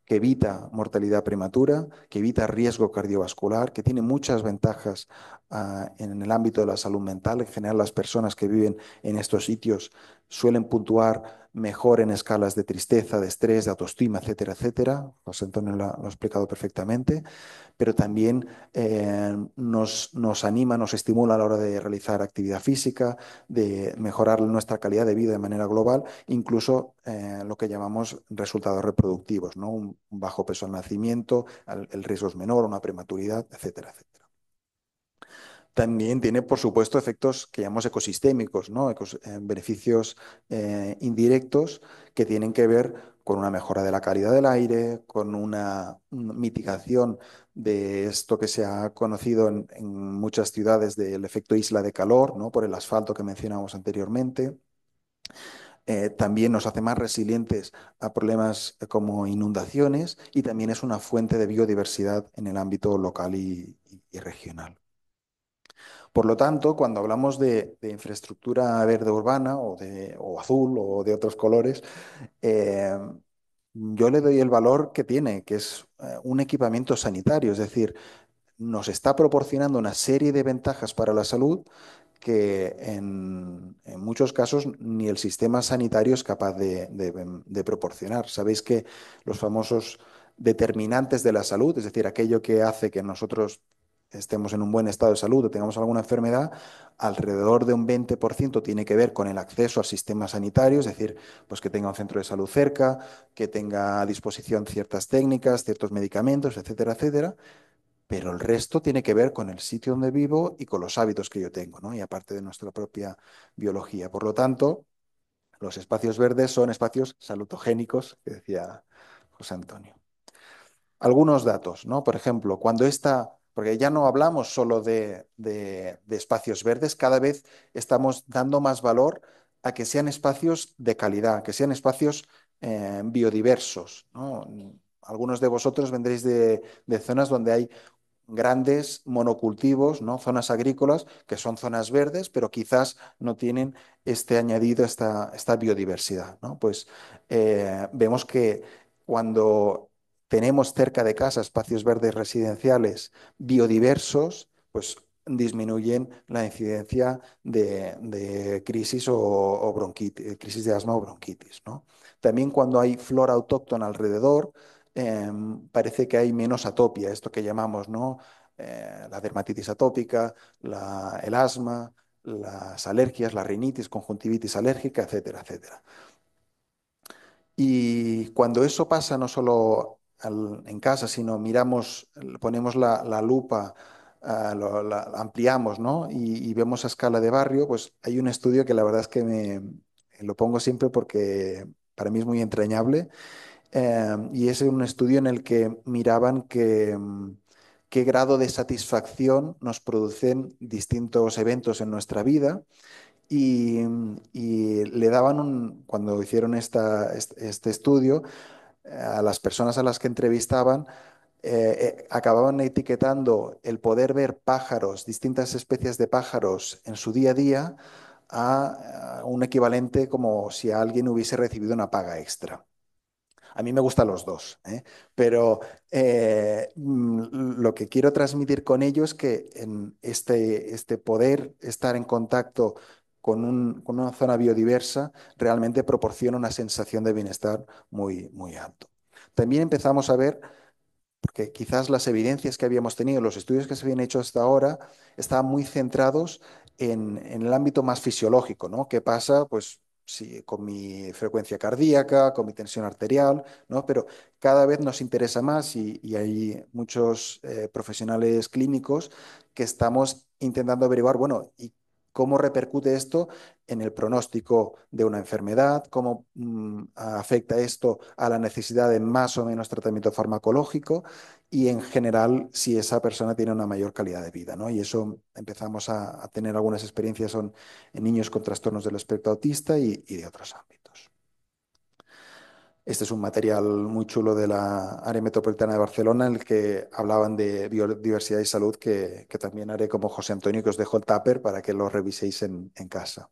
que evita mortalidad prematura, que evita riesgo cardiovascular, que tiene muchas ventajas ah, en el ámbito de la salud mental. En general, las personas que viven en estos sitios suelen puntuar mejor en escalas de tristeza, de estrés, de autoestima, etcétera, etcétera. José Antonio lo ha, explicado perfectamente, pero también eh, nos, nos, anima, nos estimula a la hora de realizar actividad física, de mejorar nuestra calidad de vida de manera global, incluso eh, lo que llamamos resultados reproductivos, ¿no? un, bajo peso al nacimiento, el, el riesgo es menor, una prematuridad, etcétera, etcétera también tiene, por supuesto, efectos que llamamos ecosistémicos, eh, beneficios eh, indirectos que tienen que ver con una mejora de la calidad del aire, con una mitigación de esto que se ha conocido en, muchas ciudades del efecto isla de calor, por el asfalto que mencionamos anteriormente. Eh, también nos hace más resilientes a problemas como inundaciones y también es una fuente de biodiversidad en el ámbito local y regional. Por lo tanto, cuando hablamos de, infraestructura verde urbana o, de, azul o de otros colores, eh, yo le doy el valor que tiene, que es eh, un equipamiento sanitario, es decir, nos está proporcionando una serie de ventajas para la salud que en, muchos casos ni el sistema sanitario es capaz de, proporcionar. Sabéis que los famosos determinantes de la salud, es decir, aquello que hace que nosotros estemos en un buen estado de salud o tengamos alguna enfermedad, alrededor de un 20% tiene que ver con el acceso al sistema sanitario, es decir, pues que tenga un centro de salud cerca, que tenga a disposición ciertas técnicas, ciertos medicamentos, etcétera, etcétera. Pero el resto tiene que ver con el sitio donde vivo y con los hábitos que yo tengo, ¿no? Y aparte de nuestra propia biología. Por lo tanto, los espacios verdes son espacios salutogénicos, que decía José Antonio. Algunos datos, ¿no? Por ejemplo, cuando esta porque ya no hablamos solo de, espacios verdes, cada vez estamos dando más valor a que sean espacios de calidad, que sean espacios eh, biodiversos. Algunos de vosotros vendréis de, zonas donde hay grandes monocultivos, ¿no? zonas agrícolas, que son zonas verdes, pero quizás no tienen este añadido, esta, esta biodiversidad. Pues eh, vemos que cuando tenemos cerca de casa espacios verdes residenciales biodiversos, pues disminuyen la incidencia de, crisis o, eh, crisis de asma o bronquitis. También cuando hay flora autóctona alrededor, em, parece que hay menos atopia, esto que llamamos ¿no? Eh, la dermatitis atópica, el asma, las alergias, la rinitis, conjuntivitis alérgica, etcétera, etcétera. Y cuando eso pasa no solo en casa, sino miramos, ponemos la, lupa, ah, ampliamos, ¿no? Y, vemos a escala de barrio, pues hay un estudio que la verdad es que me, lo pongo siempre porque para mí es muy entrañable. Eh, y es un estudio en el que miraban mm, qué grado de satisfacción nos producen distintos eventos en nuestra vida y, y le daban un, cuando hicieron este, este estudio, a las personas a las que entrevistaban eh, eh, acababan etiquetando el poder ver pájaros, distintas especies de pájaros en su día a día a, un equivalente como si alguien hubiese recibido una paga extra. A mí me gustan los dos, ¿eh? pero mm, lo que quiero transmitir con ello es que en este, este poder estar en contacto con, una zona biodiversa realmente proporciona una sensación de bienestar muy, muy alto. También empezamos a ver, porque quizás las evidencias que habíamos tenido, los estudios que se habían hecho hasta ahora, estaban muy centrados en, el ámbito más fisiológico, ¿no? ¿Qué pasa? Pues con mi frecuencia cardíaca, con mi tensión arterial, ¿no? pero cada vez nos interesa más y, hay muchos eh, profesionales clínicos que estamos intentando averiguar, bueno, ¿y cómo repercute esto en el pronóstico de una enfermedad, cómo mm, afecta esto a la necesidad de más o menos tratamiento farmacológico y en general si esa persona tiene una mayor calidad de vida. ¿no? Y eso empezamos a, tener algunas experiencias en, niños con trastornos del espectro autista y, y de otros ámbitos. Este es un material muy chulo de la área metropolitana de Barcelona en el que hablaban de biodiversidad y salud, que, también haré como José Antonio, que os dejo el tupper para que lo reviséis en, casa.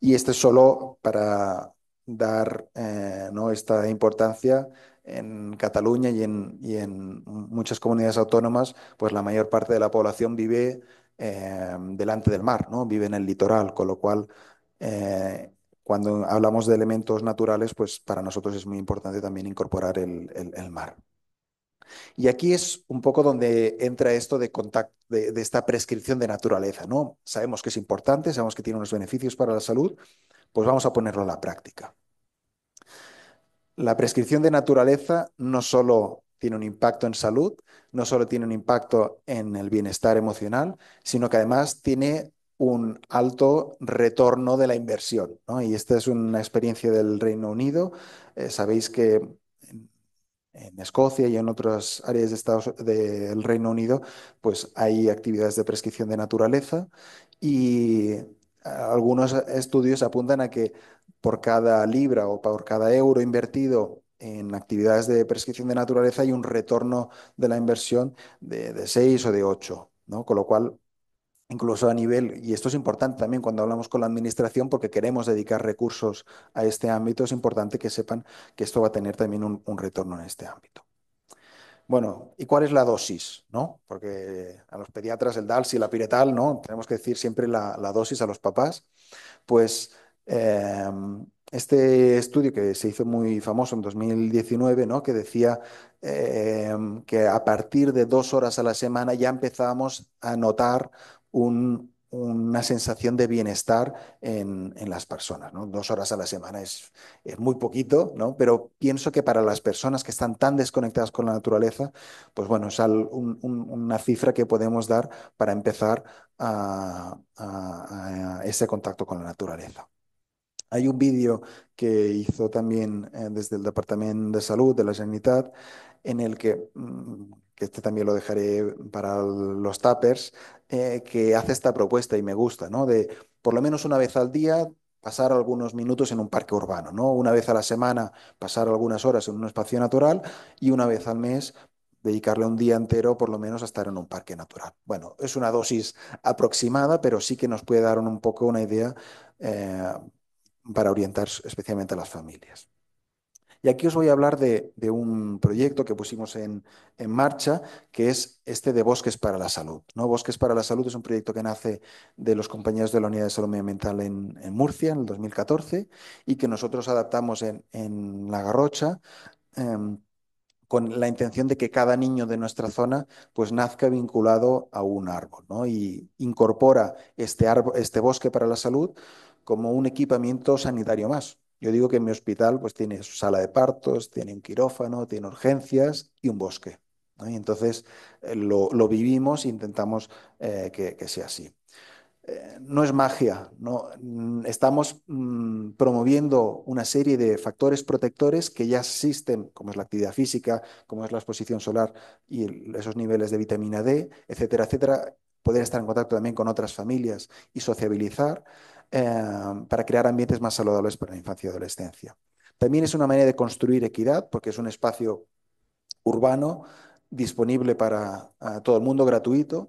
Y este es solo para dar eh, ¿no? esta importancia en Cataluña y en, y en, muchas comunidades autónomas, pues la mayor parte de la población vive eh, delante del mar, ¿no? vive en el litoral, con lo cual eh, cuando hablamos de elementos naturales, pues para nosotros es muy importante también incorporar el, mar. Y aquí es un poco donde entra esto de, esta prescripción de naturaleza, ¿no? Sabemos que es importante, sabemos que tiene unos beneficios para la salud, pues vamos a ponerlo en la práctica. La prescripción de naturaleza no solo tiene un impacto en salud, no solo tiene un impacto en el bienestar emocional, sino que además tiene un alto retorno de la inversión. Y esta es una experiencia del Reino Unido. Eh, sabéis que en, Escocia y en otras áreas de Estados, del Reino Unido pues hay actividades de prescripción de naturaleza y eh, algunos estudios apuntan a que por cada libra o por cada euro invertido en actividades de prescripción de naturaleza hay un retorno de la inversión de, de 6 o de 8, con lo cual incluso a nivel, y esto es importante también cuando hablamos con la administración, porque queremos dedicar recursos a este ámbito, es importante que sepan que esto va a tener también un, retorno en este ámbito. Bueno, ¿y cuál es la dosis? ¿no? Porque a los pediatras el DALS y la piretal, ¿no? Tenemos que decir siempre la, dosis a los papás. Pues em, este estudio que se hizo muy famoso en 2019, ¿no? que decía em, que a partir de dos horas a la semana ya empezamos a notar una sensación de bienestar en, las personas. Dos horas a la semana es, muy poquito, pero pienso que para las personas que están tan desconectadas con la naturaleza, pues bueno, es una cifra que podemos dar para empezar a, ese contacto con la naturaleza. Hay un vídeo que hizo también eh, desde el Departamento de Salud de la sanidad en el mm, que, este también lo dejaré para los tappers, eh, que hace esta propuesta y me gusta, ¿no? De por lo menos una vez al día pasar algunos minutos en un parque urbano, ¿no? Una vez a la semana pasar algunas horas en un espacio natural y una vez al mes dedicarle un día entero por lo menos a estar en un parque natural. Bueno, es una dosis aproximada, pero sí que nos puede dar un, poco una idea eh, para orientar especialmente a las familias. Y aquí os voy a hablar de, un proyecto que pusimos en, marcha, que es este de Bosques para la Salud. ¿no? Bosques para la Salud es un proyecto que nace de los compañeros de la Unidad de Salud Medioambiental en, Murcia en el 2014 y que nosotros adaptamos en, La Garrocha. Em, con la intención de que cada niño de nuestra zona pues nazca vinculado a un árbol ¿no? y incorpora este, árbol, este bosque para la salud como un equipamiento sanitario más, yo digo que mi hospital pues tiene sala de partos, tiene un quirófano, tiene urgencias y un bosque. Y entonces eh, lo, vivimos e intentamos eh, que, sea así. Eh, no es magia, ¿no? Mm, estamos mm, promoviendo una serie de factores protectores que ya existen, como es la actividad física, como es la exposición solar y esos niveles de vitamina D, etcétera, etcétera. Poder estar en contacto también con otras familias y sociabilizar. Em, para crear ambientes más saludables para la infancia y adolescencia. También es una manera de construir equidad, porque es un espacio urbano disponible para todo el mundo, gratuito,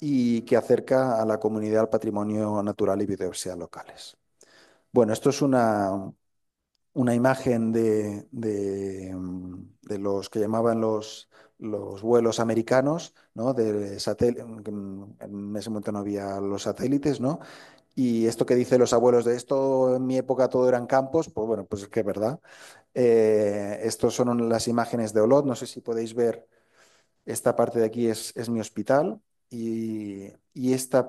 y que acerca a la comunidad al patrimonio natural y biodiversidad locales. Bueno, esto es una, una imagen de, los que llamaban los, los vuelos americanos, ¿no? de en ese momento no había los satélites, ¿no? Y esto que dicen los abuelos de esto, en mi época todo eran campos, pues bueno, pues es que es verdad. Eh, estos son las imágenes de Olot, no sé si podéis ver, esta parte de aquí es, es mi hospital y, y esta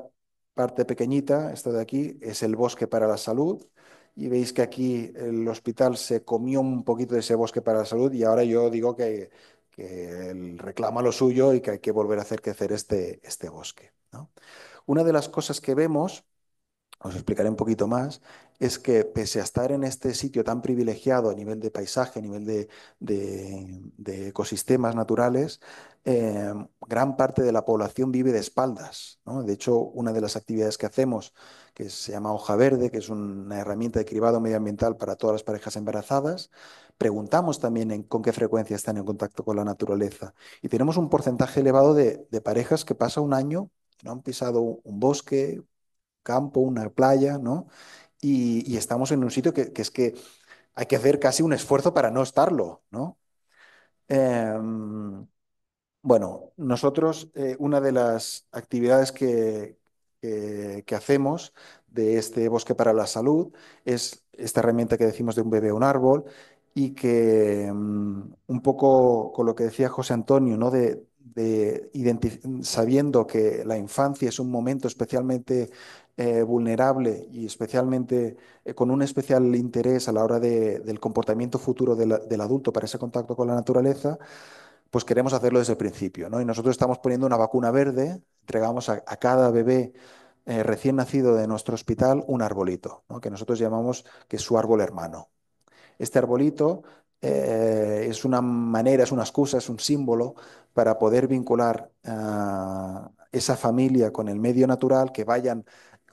parte pequeñita, esta de aquí, es el bosque para la salud y veis que aquí el hospital se comió un poquito de ese bosque para la salud y ahora yo digo que, que él reclama lo suyo y que hay que volver a hacer crecer este, este bosque. ¿no? Una de las cosas que vemos os explicaré un poquito más, es que pese a estar en este sitio tan privilegiado a nivel de paisaje, a nivel de, ecosistemas naturales, em, gran parte de la población vive de espaldas. De hecho, una de las actividades que hacemos, que se llama Hoja Verde, que es una herramienta de cribado medioambiental para todas las parejas embarazadas, preguntamos también con qué frecuencia están en contacto con la naturaleza. Y tenemos un porcentaje elevado de, parejas que pasa un año, no han pisado un bosque, campo, una playa, ¿no? Y, estamos en un sitio que, es que hay que hacer casi un esfuerzo para no estarlo, ¿no? Em, bueno, nosotros, eh, una de las actividades que, que, hacemos de este Bosque para la Salud es esta herramienta que decimos de un bebé a un árbol y que em, un poco con lo que decía José Antonio, ¿no? de, de sabiendo que la infancia es un momento especialmente eh, vulnerable y especialmente eh, con un especial interés a la hora del comportamiento futuro del, adulto para ese contacto con la naturaleza, pues queremos hacerlo desde el principio. Y nosotros estamos poniendo una vacuna verde, entregamos a, cada bebé eh, recién nacido de nuestro hospital un arbolito, que nosotros llamamos que es su árbol hermano. Este arbolito es una manera, es una excusa, es un símbolo para poder vincular ah, esa familia con el medio natural, que vayan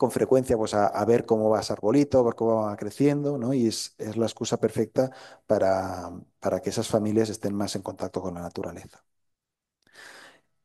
con frecuencia pues, a, ver cómo va ese arbolito, ver cómo va creciendo, ¿no? Y es, la excusa perfecta para, que esas familias estén más en contacto con la naturaleza.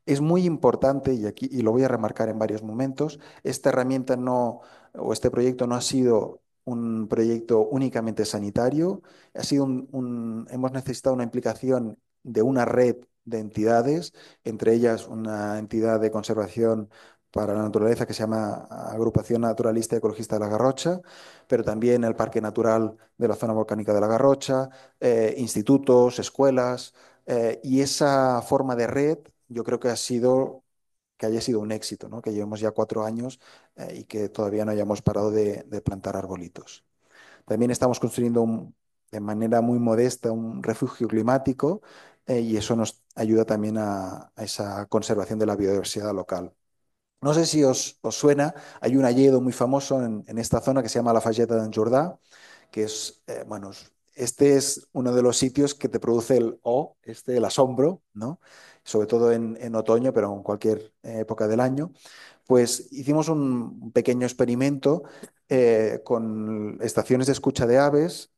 Es muy importante, y aquí y lo voy a remarcar en varios momentos, esta herramienta no, o este proyecto no ha sido un proyecto únicamente sanitario, ha sido hemos necesitado una implicación de una red de entidades, entre ellas una entidad de conservación para la naturaleza que se llama Agrupación Naturalista y Ecologista de la Garrocha, pero también el Parque Natural de la Zona Volcánica de la Garrocha, eh, institutos, escuelas, eh, y esa forma de red yo creo que ha sido que haya sido un éxito, ¿no? que llevamos ya cuatro años eh, y que todavía no hayamos parado de, plantar arbolitos. También estamos construyendo de manera muy modesta un refugio climático y eso nos ayuda también a, esa conservación de la biodiversidad local. No sé si os, suena, hay un alledo muy famoso en, esta zona que se llama la Falleta de Jordá, que es, eh, bueno, este es uno de los sitios que te produce el o, este, el asombro, ¿no? sobre todo en, otoño, pero en cualquier eh, época del año. Pues hicimos un pequeño experimento eh, con estaciones de escucha de aves,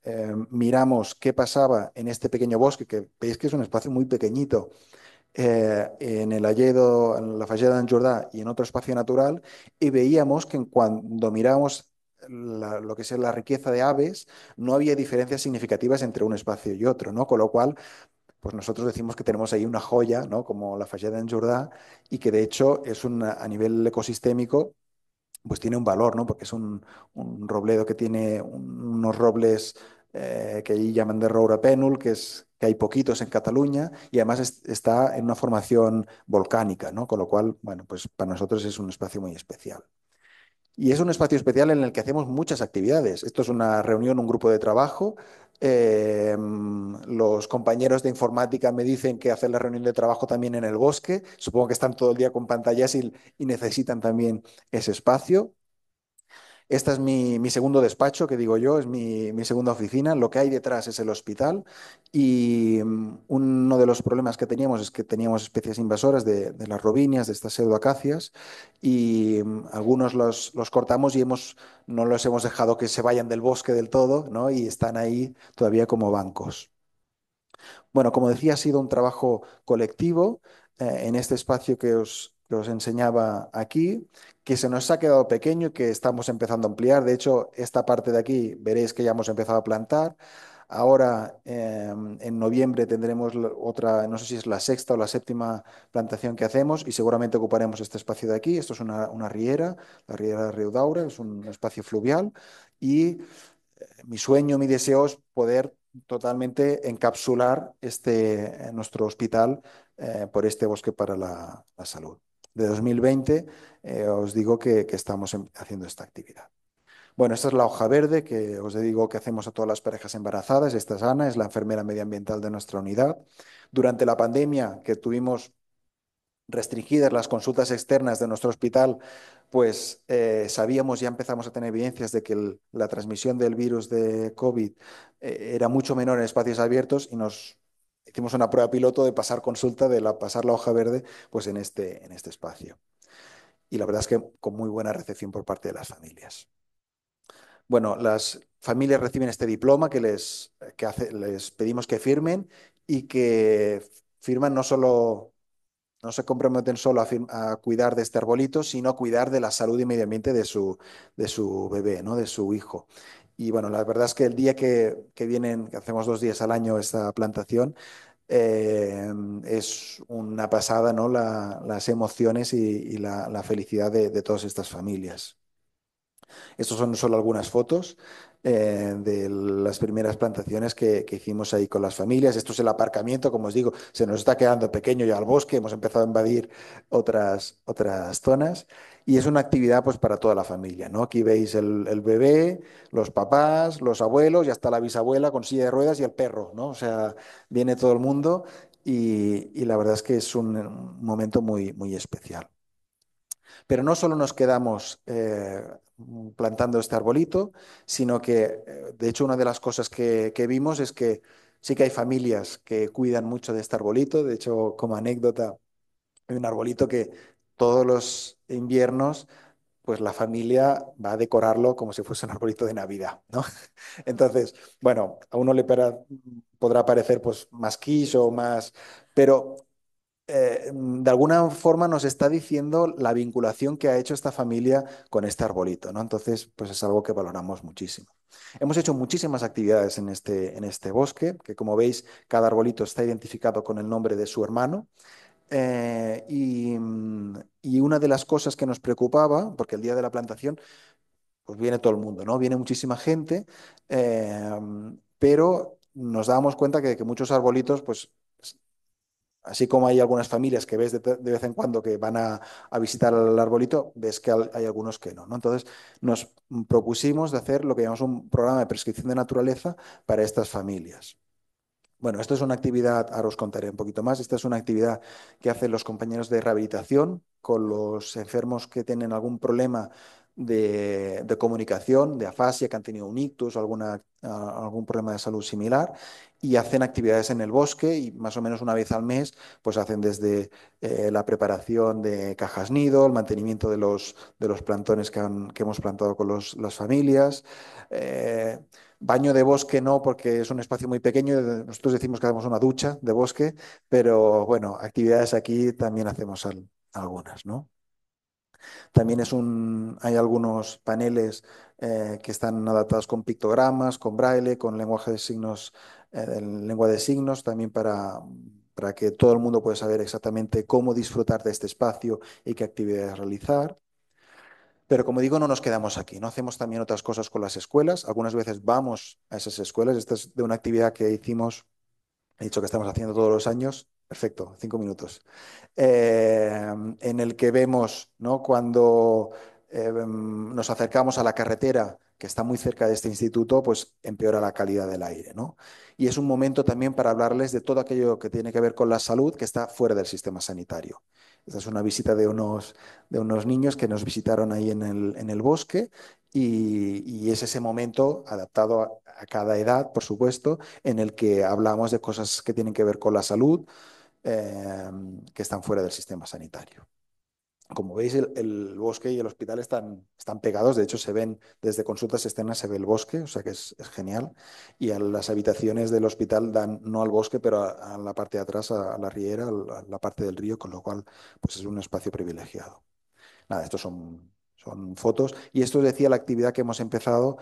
miramos qué pasaba en este pequeño bosque, que veis que es un espacio muy pequeñito, eh, en el Alledo, en la fallada de Jordá y en otro espacio natural, y veíamos que cuando miramos lo que es la riqueza de aves, no había diferencias significativas entre un espacio y otro, ¿no? Con lo cual, pues nosotros decimos que tenemos ahí una joya, ¿no? Como la fallada en Jordá, y que de hecho es un, a nivel ecosistémico, pues tiene un valor, ¿no? Porque es un, robledo que tiene unos robles eh, que allí llaman de Roura Penul, que es que hay poquitos en Cataluña y además está en una formación volcánica, ¿no? con lo cual, bueno, pues para nosotros es un espacio muy especial. Y es un espacio especial en el que hacemos muchas actividades. Esto es una reunión, un grupo de trabajo. Em, los compañeros de informática me dicen que hacen la reunión de trabajo también en el bosque. Supongo que están todo el día con pantallas y necesitan también ese espacio. Este es mi, segundo despacho, que digo yo, es mi, segunda oficina. Lo que hay detrás es el hospital y mm, uno de los problemas que teníamos es que teníamos especies invasoras de, las robinias, de estas pseudoacacias y mm, algunos los, cortamos y hemos, no los hemos dejado que se vayan del bosque del todo ¿no? y están ahí todavía como bancos. Bueno, como decía, ha sido un trabajo colectivo. Eh, en este espacio que os, que os enseñaba aquí, que se nos ha quedado pequeño, y que estamos empezando a ampliar. De hecho, esta parte de aquí veréis que ya hemos empezado a plantar. Ahora, em, en noviembre, tendremos otra, no sé si es la sexta o la séptima plantación que hacemos y seguramente ocuparemos este espacio de aquí. Esto es una, riera, la riera de D'Aura, es un espacio fluvial y eh, mi sueño, mi deseo es poder totalmente encapsular este, nuestro hospital eh, por este bosque para la salud de 2020, eh, os digo que, estamos em, haciendo esta actividad. Bueno, esta es la hoja verde que os digo que hacemos a todas las parejas embarazadas. Esta es Ana, es la enfermera medioambiental de nuestra unidad. Durante la pandemia que tuvimos restringidas las consultas externas de nuestro hospital, pues eh, sabíamos, ya empezamos a tener evidencias de que la transmisión del virus de COVID eh, era mucho menor en espacios abiertos y nos hicimos una prueba piloto de pasar consulta, de la, pasar la hoja verde, pues en este, en este espacio. Y la verdad es que con muy buena recepción por parte de las familias. Bueno, las familias reciben este diploma que les, que les pedimos que firmen y que firman no solo, no se comprometen solo a, cuidar de este arbolito, sino a cuidar de la salud y medio ambiente de su, de su bebé, ¿no? de su hijo. Y bueno, la verdad es que el día que, vienen, que hacemos dos días al año esta plantación, eh, es una pasada, ¿no? las emociones y, la, felicidad de, todas estas familias. Estas son solo algunas fotos eh, de las primeras plantaciones que, hicimos ahí con las familias. Esto es el aparcamiento, como os digo, se nos está quedando pequeño ya el bosque, hemos empezado a invadir otras, otras zonas y es una actividad pues para toda la familia, ¿no? Aquí veis el, bebé, los papás, los abuelos y hasta la bisabuela con silla de ruedas y el perro, ¿no? O sea, viene todo el mundo y, la verdad es que es un, momento muy, muy especial. Pero no solo nos quedamos eh, plantando este arbolito, sino que, eh, de hecho, una de las cosas que, que, vimos es que sí que hay familias que cuidan mucho de este arbolito. De hecho, como anécdota, hay un arbolito que todos los inviernos, pues la familia va a decorarlo como si fuese un arbolito de Navidad, ¿no? Entonces, bueno, a uno le podrá parecer pues más quiso o más, pero eh, de alguna forma nos está diciendo la vinculación que ha hecho esta familia con este arbolito, ¿no? Entonces, pues es algo que valoramos muchísimo. Hemos hecho muchísimas actividades en este, en este bosque, que como veis, cada arbolito está identificado con el nombre de su hermano. Eh, y, una de las cosas que nos preocupaba, porque el día de la plantación, pues viene todo el mundo, ¿no? Viene muchísima gente, eh, pero nos dábamos cuenta que, que, muchos arbolitos, pues, así como hay algunas familias que ves de, vez en cuando que van a, visitar al arbolito, ves que hay algunos que no, ¿no? Entonces nos propusimos de hacer lo que llamamos un programa de prescripción de naturaleza para estas familias. Bueno, esto es una actividad, ahora os contaré un poquito más, esta es una actividad que hacen los compañeros de rehabilitación con los enfermos que tienen algún problema de, comunicación, de afasia, que han tenido un ictus o alguna, algún problema de salud similar, y hacen actividades en el bosque y más o menos una vez al mes, pues hacen desde eh, la preparación de cajas nido, el mantenimiento de los, de los plantones que, hemos plantado con los, las familias. Eh, Baño de bosque no, porque es un espacio muy pequeño. Nosotros decimos que hacemos una ducha de bosque, pero bueno, actividades aquí también hacemos algunas, ¿no? También es un, hay algunos paneles eh, que están adaptados con pictogramas, con braille, con lenguaje de signos, eh, lengua de signos, también para, para que todo el mundo pueda saber exactamente cómo disfrutar de este espacio y qué actividades realizar. Pero como digo, no nos quedamos aquí, no hacemos también otras cosas con las escuelas. Algunas veces vamos a esas escuelas. Esta es de una actividad que hicimos, he dicho que estamos haciendo todos los años. Perfecto, cinco minutos. Eh, en el que vemos ¿no? cuando eh, nos acercamos a la carretera que está muy cerca de este instituto, pues empeora la calidad del aire. ¿no? Y es un momento también para hablarles de todo aquello que tiene que ver con la salud que está fuera del sistema sanitario es una visita de unos, niños que nos visitaron ahí en el, bosque y, es ese momento adaptado a, cada edad, por supuesto, en el que hablamos de cosas que tienen que ver con la salud eh, que están fuera del sistema sanitario. Como veis, el, bosque y el hospital están, están pegados, de hecho se ven desde consultas externas, se ve el bosque, o sea que es, genial. Y a las habitaciones del hospital dan no al bosque, pero a, la parte de atrás, a, la riera, a la parte del río, con lo cual pues es un espacio privilegiado. Nada, estos son, son fotos. Y esto decía la actividad que hemos empezado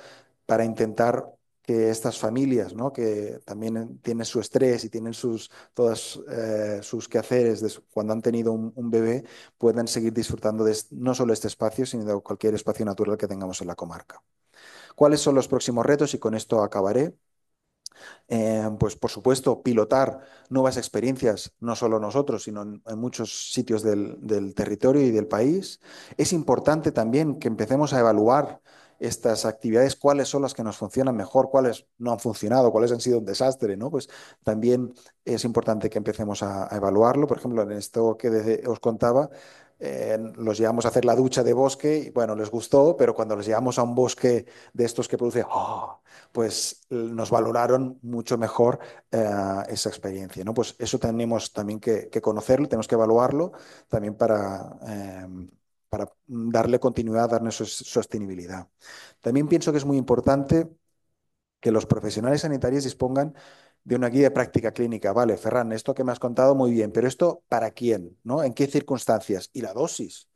para intentar que estas familias, que también eh, tienen su estrés y tienen sus, todas eh, sus quehaceres cuando han tenido un, bebé, puedan seguir disfrutando de no solo este espacio, sino de cualquier espacio natural que tengamos en la comarca. ¿Cuáles son los próximos retos? Y con esto acabaré. Eh, pues por supuesto, pilotar nuevas experiencias, no solo nosotros, sino en, muchos sitios del, territorio y del país. Es importante también que empecemos a evaluar estas actividades, cuáles son las que nos funcionan mejor, cuáles no han funcionado, cuáles han sido un desastre, ¿no? Pues también es importante que empecemos a, evaluarlo. Por ejemplo, en esto que os contaba, los llevamos a hacer la ducha de bosque y bueno, les gustó, pero cuando los llevamos a un bosque de estos que produce, ¡ah! pues nos valoraron mucho mejor eh, esa experiencia. ¿no? Pues eso tenemos también que, conocerlo, tenemos que evaluarlo también para eh, para darle continuidad, darle sostenibilidad. También pienso que es muy importante que los profesionales sanitarios dispongan de una guía de práctica clínica. Vale, Ferran, esto que me has contado muy bien, pero esto para quién, ¿no? ¿En qué circunstancias? ¿Y la dosis?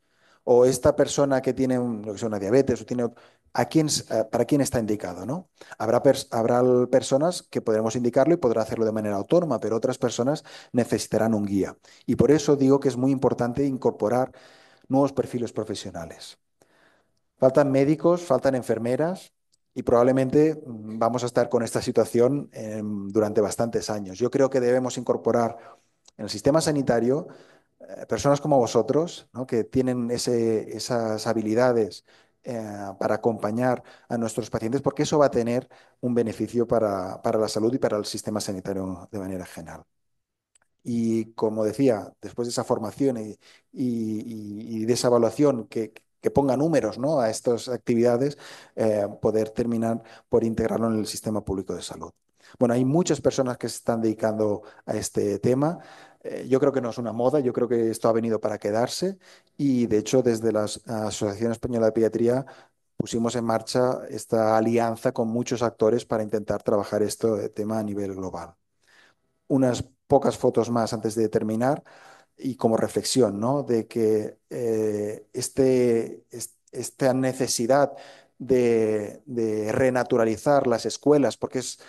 O esta persona que tiene una diabetes o tiene ¿a quién, eh, para quién está indicado, ¿no? Habrá, habrá personas que podremos indicarlo y podrá hacerlo de manera autónoma, pero otras personas necesitarán un guía. Y por eso digo que es muy importante incorporar nuevos perfiles profesionales. Faltan médicos, faltan enfermeras y probablemente vamos a estar con esta situación em, durante bastantes años. Yo creo que debemos incorporar en el sistema sanitario eh, personas como vosotros, que tienen esas habilidades eh, para acompañar a nuestros pacientes, porque eso va a tener un beneficio para la salud y para el sistema sanitario de manera general. Y como decía, después de esa formación y, de esa evaluación que, ponga números a estas actividades, eh, poder terminar por integrarlo en el sistema público de salud. Bueno, hay muchas personas que se están dedicando a este tema. Eh, yo creo que no es una moda, yo creo que esto ha venido para quedarse y de hecho desde la Asociación Española de Pediatría pusimos en marcha esta alianza con muchos actores para intentar trabajar este tema a nivel global. Unas pocas fotos más antes de terminar y como reflexión, ¿no? De que eh, este, esta necesidad de, renaturalizar las escuelas, porque es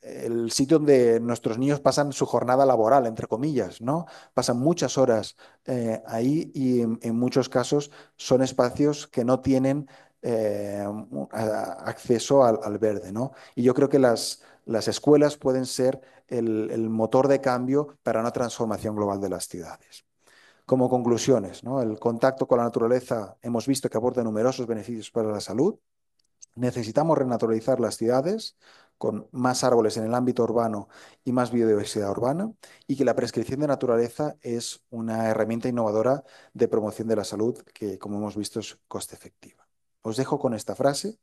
el sitio donde nuestros niños pasan su jornada laboral, entre comillas, ¿no? Pasan muchas horas eh, ahí y en, muchos casos son espacios que no tienen eh, acceso al, verde, ¿no? Y yo creo que las escuelas pueden ser el, motor de cambio para una transformación global de las ciudades como conclusiones, el contacto con la naturaleza hemos visto que aporta numerosos beneficios para la salud. Necesitamos renaturalizar las ciudades con más árboles en el ámbito urbano y más biodiversidad urbana y que la prescripción de naturaleza es una herramienta innovadora de promoción de la salud que, como hemos visto, es coste efectiva. Os dejo con esta frase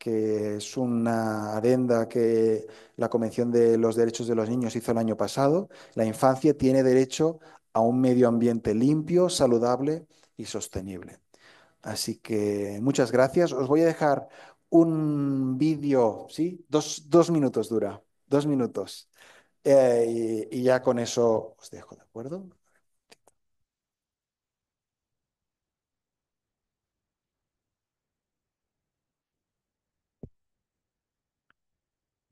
que es una arenda que la Convención de los Derechos de los Niños hizo el año pasado. La infancia tiene derecho a un medio ambiente limpio, saludable y sostenible. Así que muchas gracias. Os voy a dejar un vídeo, ¿sí? Dos, minutos dura, dos minutos. Eh, y ya con eso os dejo, ¿de acuerdo?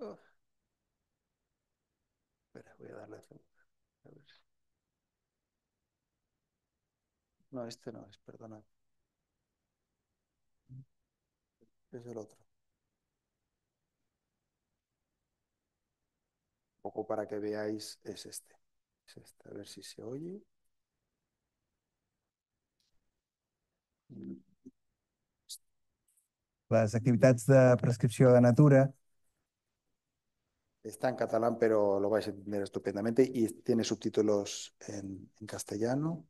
Espera, voy a darle a ver. No, este no es, perdona. Es el otro. Un poco para que veáis, es este. Es este. A ver si se oye. Les activitats de prescripció de natura Está en catalán, pero lo vais a entender estupendamente y tiene subtítulos en, castellano.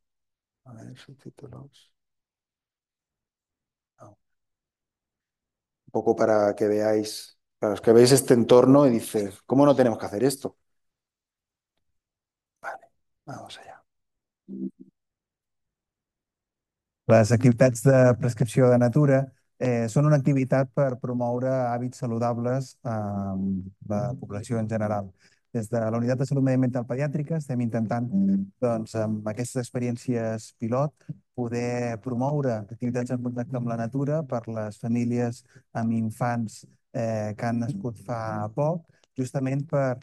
A ver, subtítulos. Ah. Un poco para que veáis, para los que veis este entorno y dices, ¿cómo no tenemos que hacer esto? Vale, vamos allá. Las actividades de prescripción de natura eh, són una activitat per promoure hàbits saludables a la població en general. Des de la Unitat de Salut Mediamental Pediàtrica estem intentant, doncs, amb aquestes experiències pilot, poder promoure activitats en contacte amb la natura per les famílies amb infants eh, que han nascut fa poc, justament per,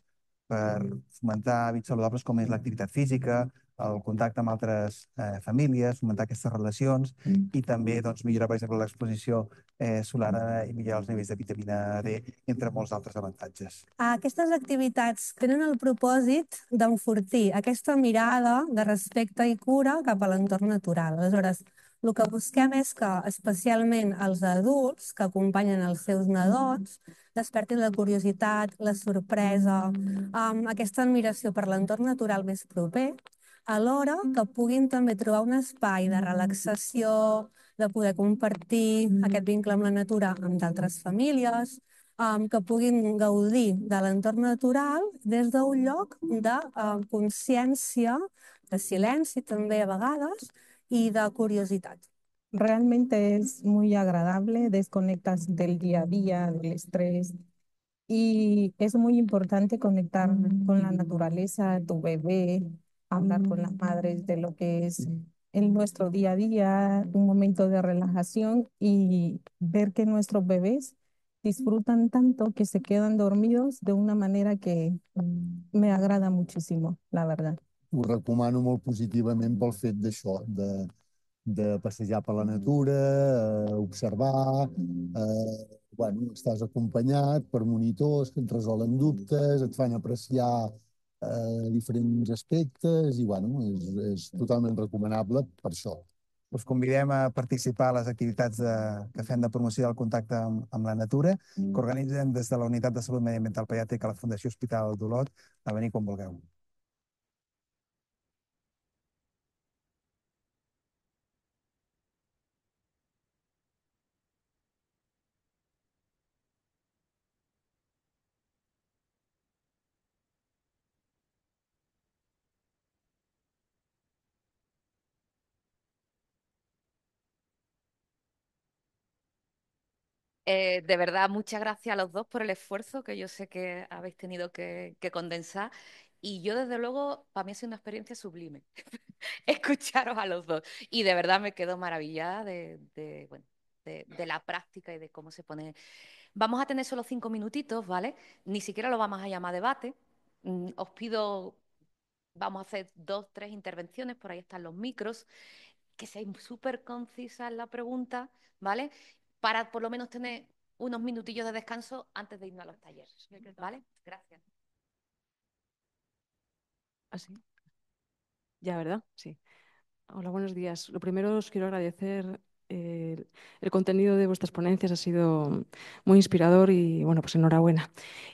per fomentar hàbits saludables com és l'activitat física, el contacte amb altres eh, famílies, fomentar aquestes relacions mm. i també doncs, millorar, per exemple, l'exposició eh, solar eh, i millorar els nivells de vitamina D, entre molts altres avantatges. Aquestes activitats tenen el propòsit d'enfortir aquesta mirada de respecte i cura cap a l'entorn natural. Aleshores, el que busquem és que, especialment els adults que acompanyen els seus nadons, despertin la curiositat, la sorpresa, um, aquesta admiració per l'entorn natural més proper alhora que mm. puguin també trobar un espai de mm. relaxació, de poder compartir aquest mm. vincle amb la natura amb d'altres famílies, um, que puguin gaudir de l'entorn natural des d'un lloc de um, consciència, de silenci també a vegades, i de curiositat. Realment és molt agradable, desconnectes del dia a dia, del l'estrès, i és molt important connectar amb la naturaleza, tu bebè, hablar con las mm. madres de lo que es en nuestro día a día, un momento de relajación y ver que nuestros bebés disfrutan tanto que se quedan dormidos de una manera que mm. me agrada muchísimo, la verdad. Ho recomano molt positivament pel fet d'això, de, de passejar per la natura, eh, observar, mm. eh, bueno, estàs acompanyat per monitors que et resolen dubtes, et fan apreciar a diferents aspectes i bueno, és, és totalment recomanable per això. Us convidem a participar a les activitats de, que fem de promoció del contacte amb, amb la natura, mm. que organitzen des de la Unitat de Salut Mediambiental Pediàtrica a la Fundació Hospital d'Olot, a venir quan vulgueu. Eh, de verdad, muchas gracias a los dos por el esfuerzo que yo sé que habéis tenido que, condensar. Y yo, desde luego, para mí ha sido una experiencia sublime escucharos a los dos. Y de verdad me quedo maravillada de, la práctica y de cómo se pone. Vamos a tener solo cinco minutitos, ¿vale? Ni siquiera lo vamos a llamar debate. Mm, os pido, vamos a hacer dos, tres intervenciones, por ahí están los micros que seáis súper concisas en la pregunta, ¿vale? para por lo menos tener unos minutillos de descanso antes de irnos a los talleres. ¿Vale? Gracias. ¿Así? ¿Ah, ya, ¿verdad? Sí. Hola, buenos días. Lo primero os quiero agradecer eh, el contenido de vuestras ponencias ha sido muy inspirador y bueno, pues enhorabuena.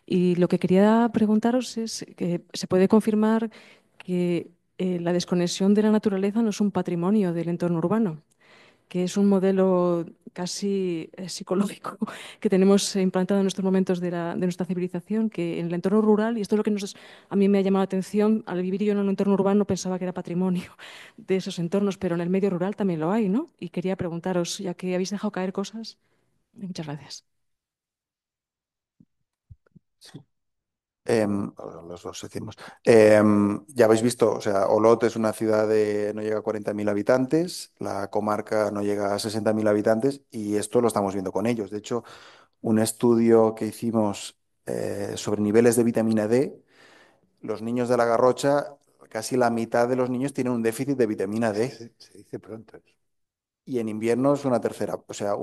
Y lo que quería preguntaros es que se puede confirmar que eh, la desconexión de la naturaleza no es un patrimonio del entorno urbano, que es un modelo casi eh, psicológico que tenemos implantado en nuestros momentos de, nuestra civilización, que en el entorno rural, y esto es lo que a mí me ha llamado la atención, al vivir yo en un entorno urbano pensaba que era patrimonio de esos entornos, pero en el medio rural también lo hay, ¿no? Y quería preguntaros, ya que habéis dejado caer cosas, muchas gracias. Sí. Em, los decimos. Em, ya habéis visto, o sea, Olot es una ciudad de no llega a 40.000 habitantes, la comarca no llega a 60.000 habitantes y esto lo estamos viendo con ellos. De hecho, un estudio que hicimos eh, sobre niveles de vitamina D, los niños de la garrocha, casi la mitad de los niños tienen un déficit de vitamina D. Se, dice pronto y en invierno es una tercera, o sea,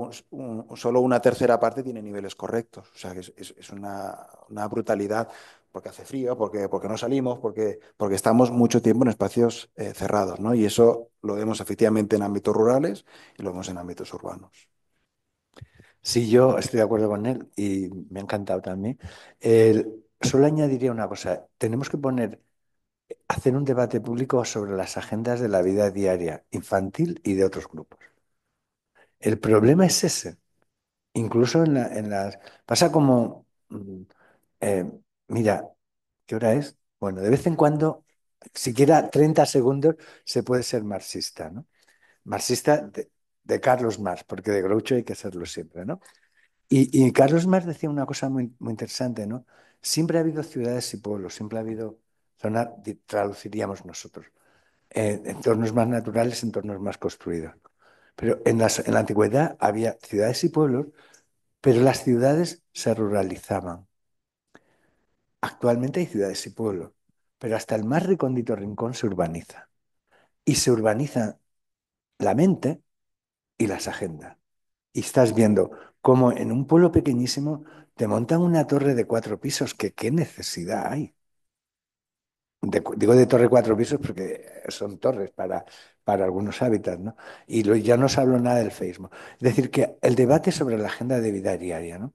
solo una tercera parte tiene niveles correctos. O sea, es, es una, brutalidad porque hace frío, porque, porque no salimos, porque, porque estamos mucho tiempo en espacios eh, cerrados, ¿no? Y eso lo vemos efectivamente en ámbitos rurales y lo vemos en ámbitos urbanos. Sí, yo estoy de acuerdo con él y me ha encantado también. solo añadiría una cosa, tenemos que poner hacer un debate público sobre las agendas de la vida diaria infantil y de otros grupos. El problema es ese. Incluso en, la, en las... Pasa como... Mm, eh, mira, ¿qué hora es? Bueno, de vez en cuando, siquiera 30 segundos, se puede ser marxista, ¿no? Marxista de, Carlos Marx, porque de Groucho hay que hacerlo siempre, ¿no? Y, Carlos Marx decía una cosa muy, interesante, ¿no? Siempre ha habido ciudades y pueblos, siempre ha habido zonas, traduciríamos nosotros, eh, entornos más naturales, entornos más construidos. Pero en, la antigüedad había ciudades y pueblos, pero las ciudades se ruralizaban. Actualmente hay ciudades y pueblos, pero hasta el más recóndito rincón se urbaniza. Y se urbaniza la mente y las agendas. Y estás viendo cómo en un pueblo pequeñísimo te montan una torre de cuatro pisos, que qué necesidad hay. digo de torre cuatro pisos porque son torres para para algunos hábitats, ¿no? Y ya no se hablo nada del feísmo. Es decir, que el debate sobre la agenda de vida diaria, ¿no?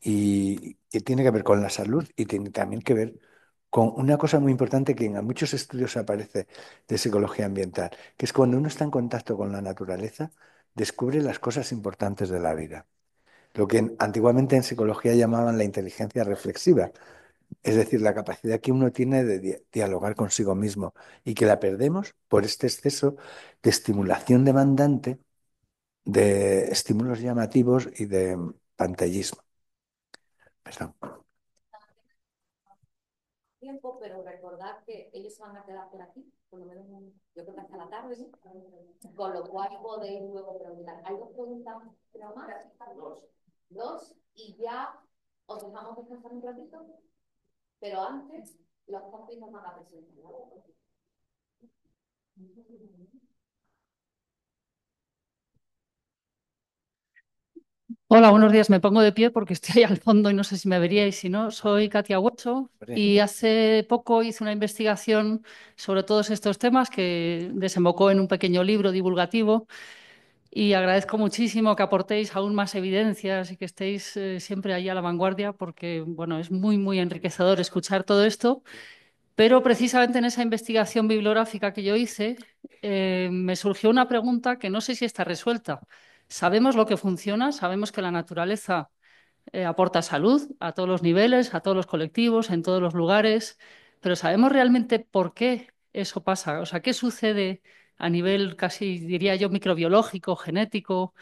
Y tiene que ver con la salud y tiene también que ver con una cosa muy importante que en muchos estudios aparece de psicología ambiental, que es cuando uno está en contacto con la naturaleza, descubre las cosas importantes de la vida. Lo que antiguamente en psicología llamaban la inteligencia reflexiva, es decir, la capacidad que uno tiene de dialogar consigo mismo y que la perdemos por este exceso de estimulación demandante, de estímulos llamativos y de pantallismo. Perdón. Tiempo, pero recordar que ellos van a quedar por aquí, por lo menos yo creo que hasta la tarde, ¿sí? con lo cual podéis luego preguntar. ¿Hay dos preguntas más? Dos. Dos, y ya os dejamos descansar un ratito. Pero antes, los compis nos van a Hola, buenos días. Me pongo de pie porque estoy ahí al fondo y no sé si me veríais. Si no, soy Katia Huacho y hace poco hice una investigación sobre todos estos temas que desembocó en un pequeño libro divulgativo y agradezco muchísimo que aportéis aún más evidencias y que estéis eh, siempre ahí a la vanguardia porque bueno, es muy muy enriquecedor escuchar todo esto. Pero precisamente en esa investigación bibliográfica que yo hice, eh, me surgió una pregunta que no sé si está resuelta. Sabemos lo que funciona, sabemos que la naturaleza eh, aporta salud a todos los niveles, a todos los colectivos, en todos los lugares, pero ¿sabemos realmente por qué eso pasa? O sea, ¿qué sucede a nivel casi, diría yo, microbiológico, genético?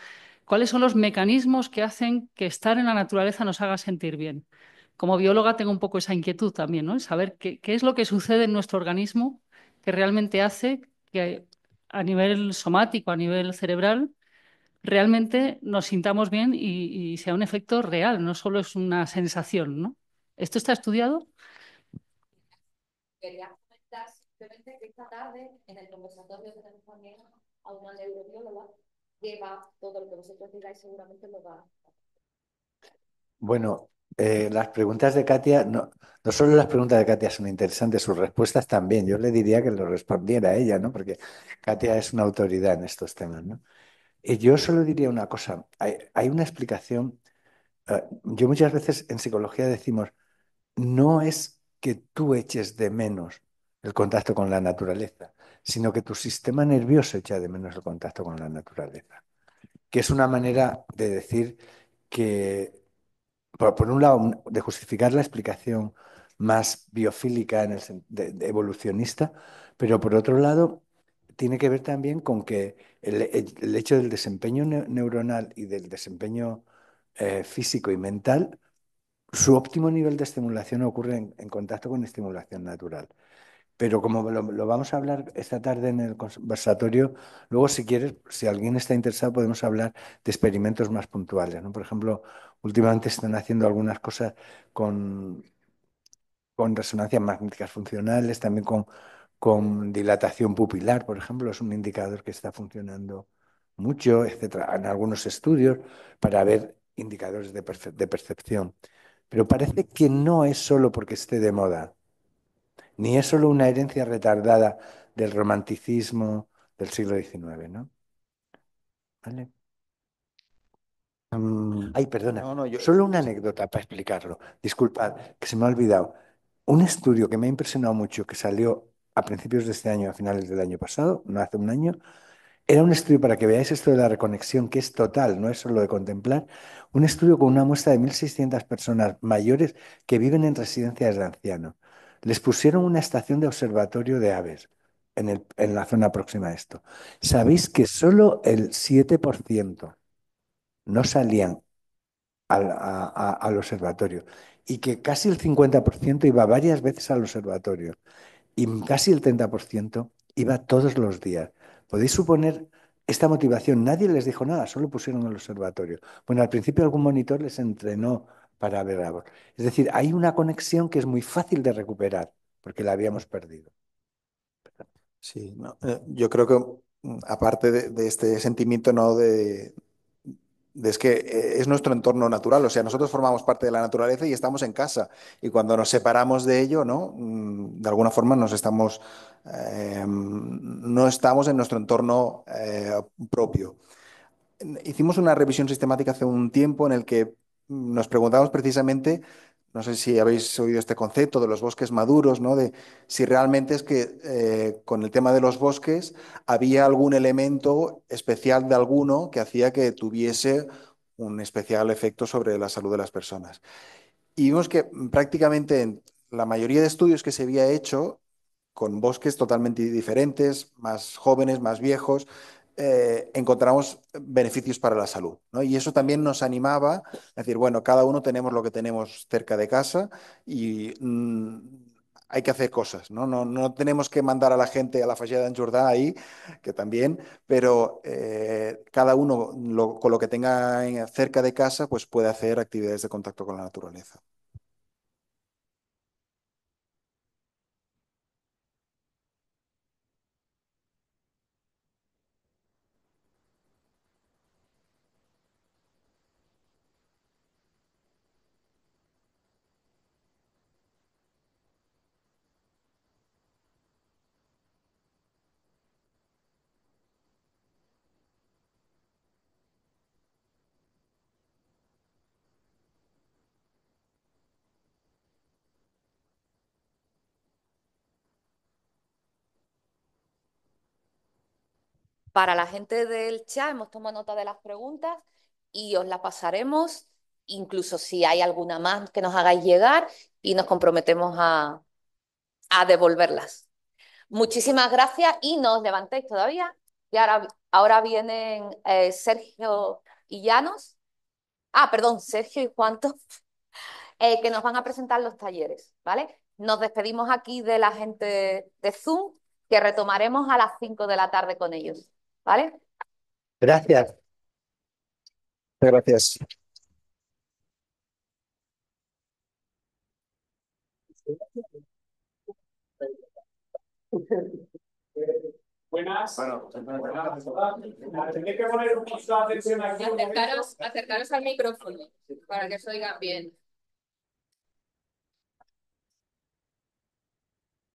¿Cuáles son los mecanismos que hacen que estar en la naturaleza nos haga sentir bien? Como bióloga tengo un poco esa inquietud también, ¿no? Saber qué, es lo que sucede en nuestro organismo que realmente hace que a nivel somático, a nivel cerebral, realmente nos sintamos bien y, sea un efecto real, no solo es una sensación, ¿no? ¿Esto está estudiado? esta tarde en el conversatorio a una neurobióloga todo lo que vosotros digáis seguramente lo va. Bueno, eh, las preguntas de Katia, no, no solo las preguntas de Katia son interesantes, sus respuestas también. Yo le diría que lo respondiera a ella, ¿no? Porque Katia es una autoridad en estos temas, ¿no? Y yo solo diría una cosa. Hay, una explicación. Eh, yo muchas veces en psicología decimos, no es que tú eches de menos el contacto con la naturaleza, sino que tu sistema nervioso echa de menos el contacto con la naturaleza, que es una manera de decir que, por, un lado, de justificar la explicación más biofílica en el, evolucionista, pero por otro lado, tiene que ver también con que el, hecho del desempeño neuronal y del desempeño eh, físico y mental, su óptimo nivel de estimulación ocurre en contacto con estimulación natural. Pero como lo, vamos a hablar esta tarde en el conversatorio, luego si quieres, si alguien está interesado, podemos hablar de experimentos más puntuales. Por ejemplo, últimamente están haciendo algunas cosas con, resonancias magnéticas funcionales, también con, dilatación pupilar, por ejemplo, es un indicador que está funcionando mucho, etcétera, en algunos estudios para ver indicadores de percepción. Pero parece que no es solo porque esté de moda ni es solo una herencia retardada del romanticismo del siglo XIX, ¿no? ¿Vale? Mm, ay, perdona, solo una anécdota para explicarlo. Disculpad, que se me ha olvidado. Un estudio que me ha impresionado mucho, que salió a principios de este año, a finales del año pasado, no hace un año, era un estudio, para que veáis esto de la reconexión, que es total, no es solo de contemplar, un estudio con una muestra de 1.600 personas mayores que viven en residencias de ancianos les pusieron una estación de observatorio de aves en, la zona próxima a esto. Sabéis que solo el 7% no salían al, al observatorio y que casi el 50% iba varias veces al observatorio y casi el 30% iba todos los días. Podéis suponer esta motivación. Nadie les dijo nada, solo pusieron el observatorio. Bueno, al principio algún monitor les entrenó para ver Es decir, hay una conexión que es muy fácil de recuperar porque la habíamos perdido. Sí, no, eh, yo creo que mm, aparte de, este sentimiento no de, es que eh, es nuestro entorno natural, o sea, nosotros formamos parte de la naturaleza y estamos en casa y cuando nos separamos de ello, ¿no? Mm, de alguna forma nos estamos em, no estamos en nuestro entorno eh, propio. Hicimos una revisión sistemática hace un tiempo en el que nos preguntamos precisamente, no sé si habéis oído este concepto de los bosques maduros, ¿no? De si realmente es que eh, con el tema de los bosques había algún elemento especial de alguno que hacía que tuviese un especial efecto sobre la salud de las personas. Y vimos que prácticamente en la mayoría de estudios que se había hecho con bosques totalmente diferentes, más jóvenes, más viejos, eh, encontramos beneficios para la salud. ¿no? Y eso también nos animaba a decir, bueno, cada uno tenemos lo que tenemos cerca de casa y mm, hay que hacer cosas, ¿no? ¿no? ¿no? tenemos que mandar a la gente a la fachada en Jordá ahí, que también, pero eh, cada uno con lo que tenga cerca de casa, pues puede hacer actividades de contacto con la naturaleza. Para la gente del chat hemos tomado nota de las preguntas y os las pasaremos, incluso si hay alguna más que nos hagáis llegar y nos comprometemos a, devolverlas. Muchísimas gracias y no os levantéis todavía. Y ahora, vienen eh, Sergio y Llanos. Ah, perdón, Sergio y Juanto, eh, que nos van a presentar los talleres, ¿vale? Nos despedimos aquí de la gente de Zoom, que retomaremos a las 5 de la tarde con ellos. ¿vale? Gracias, gracias. Buenas. Bueno, Acercaros, acercaros al micrófono para que os oigan bien.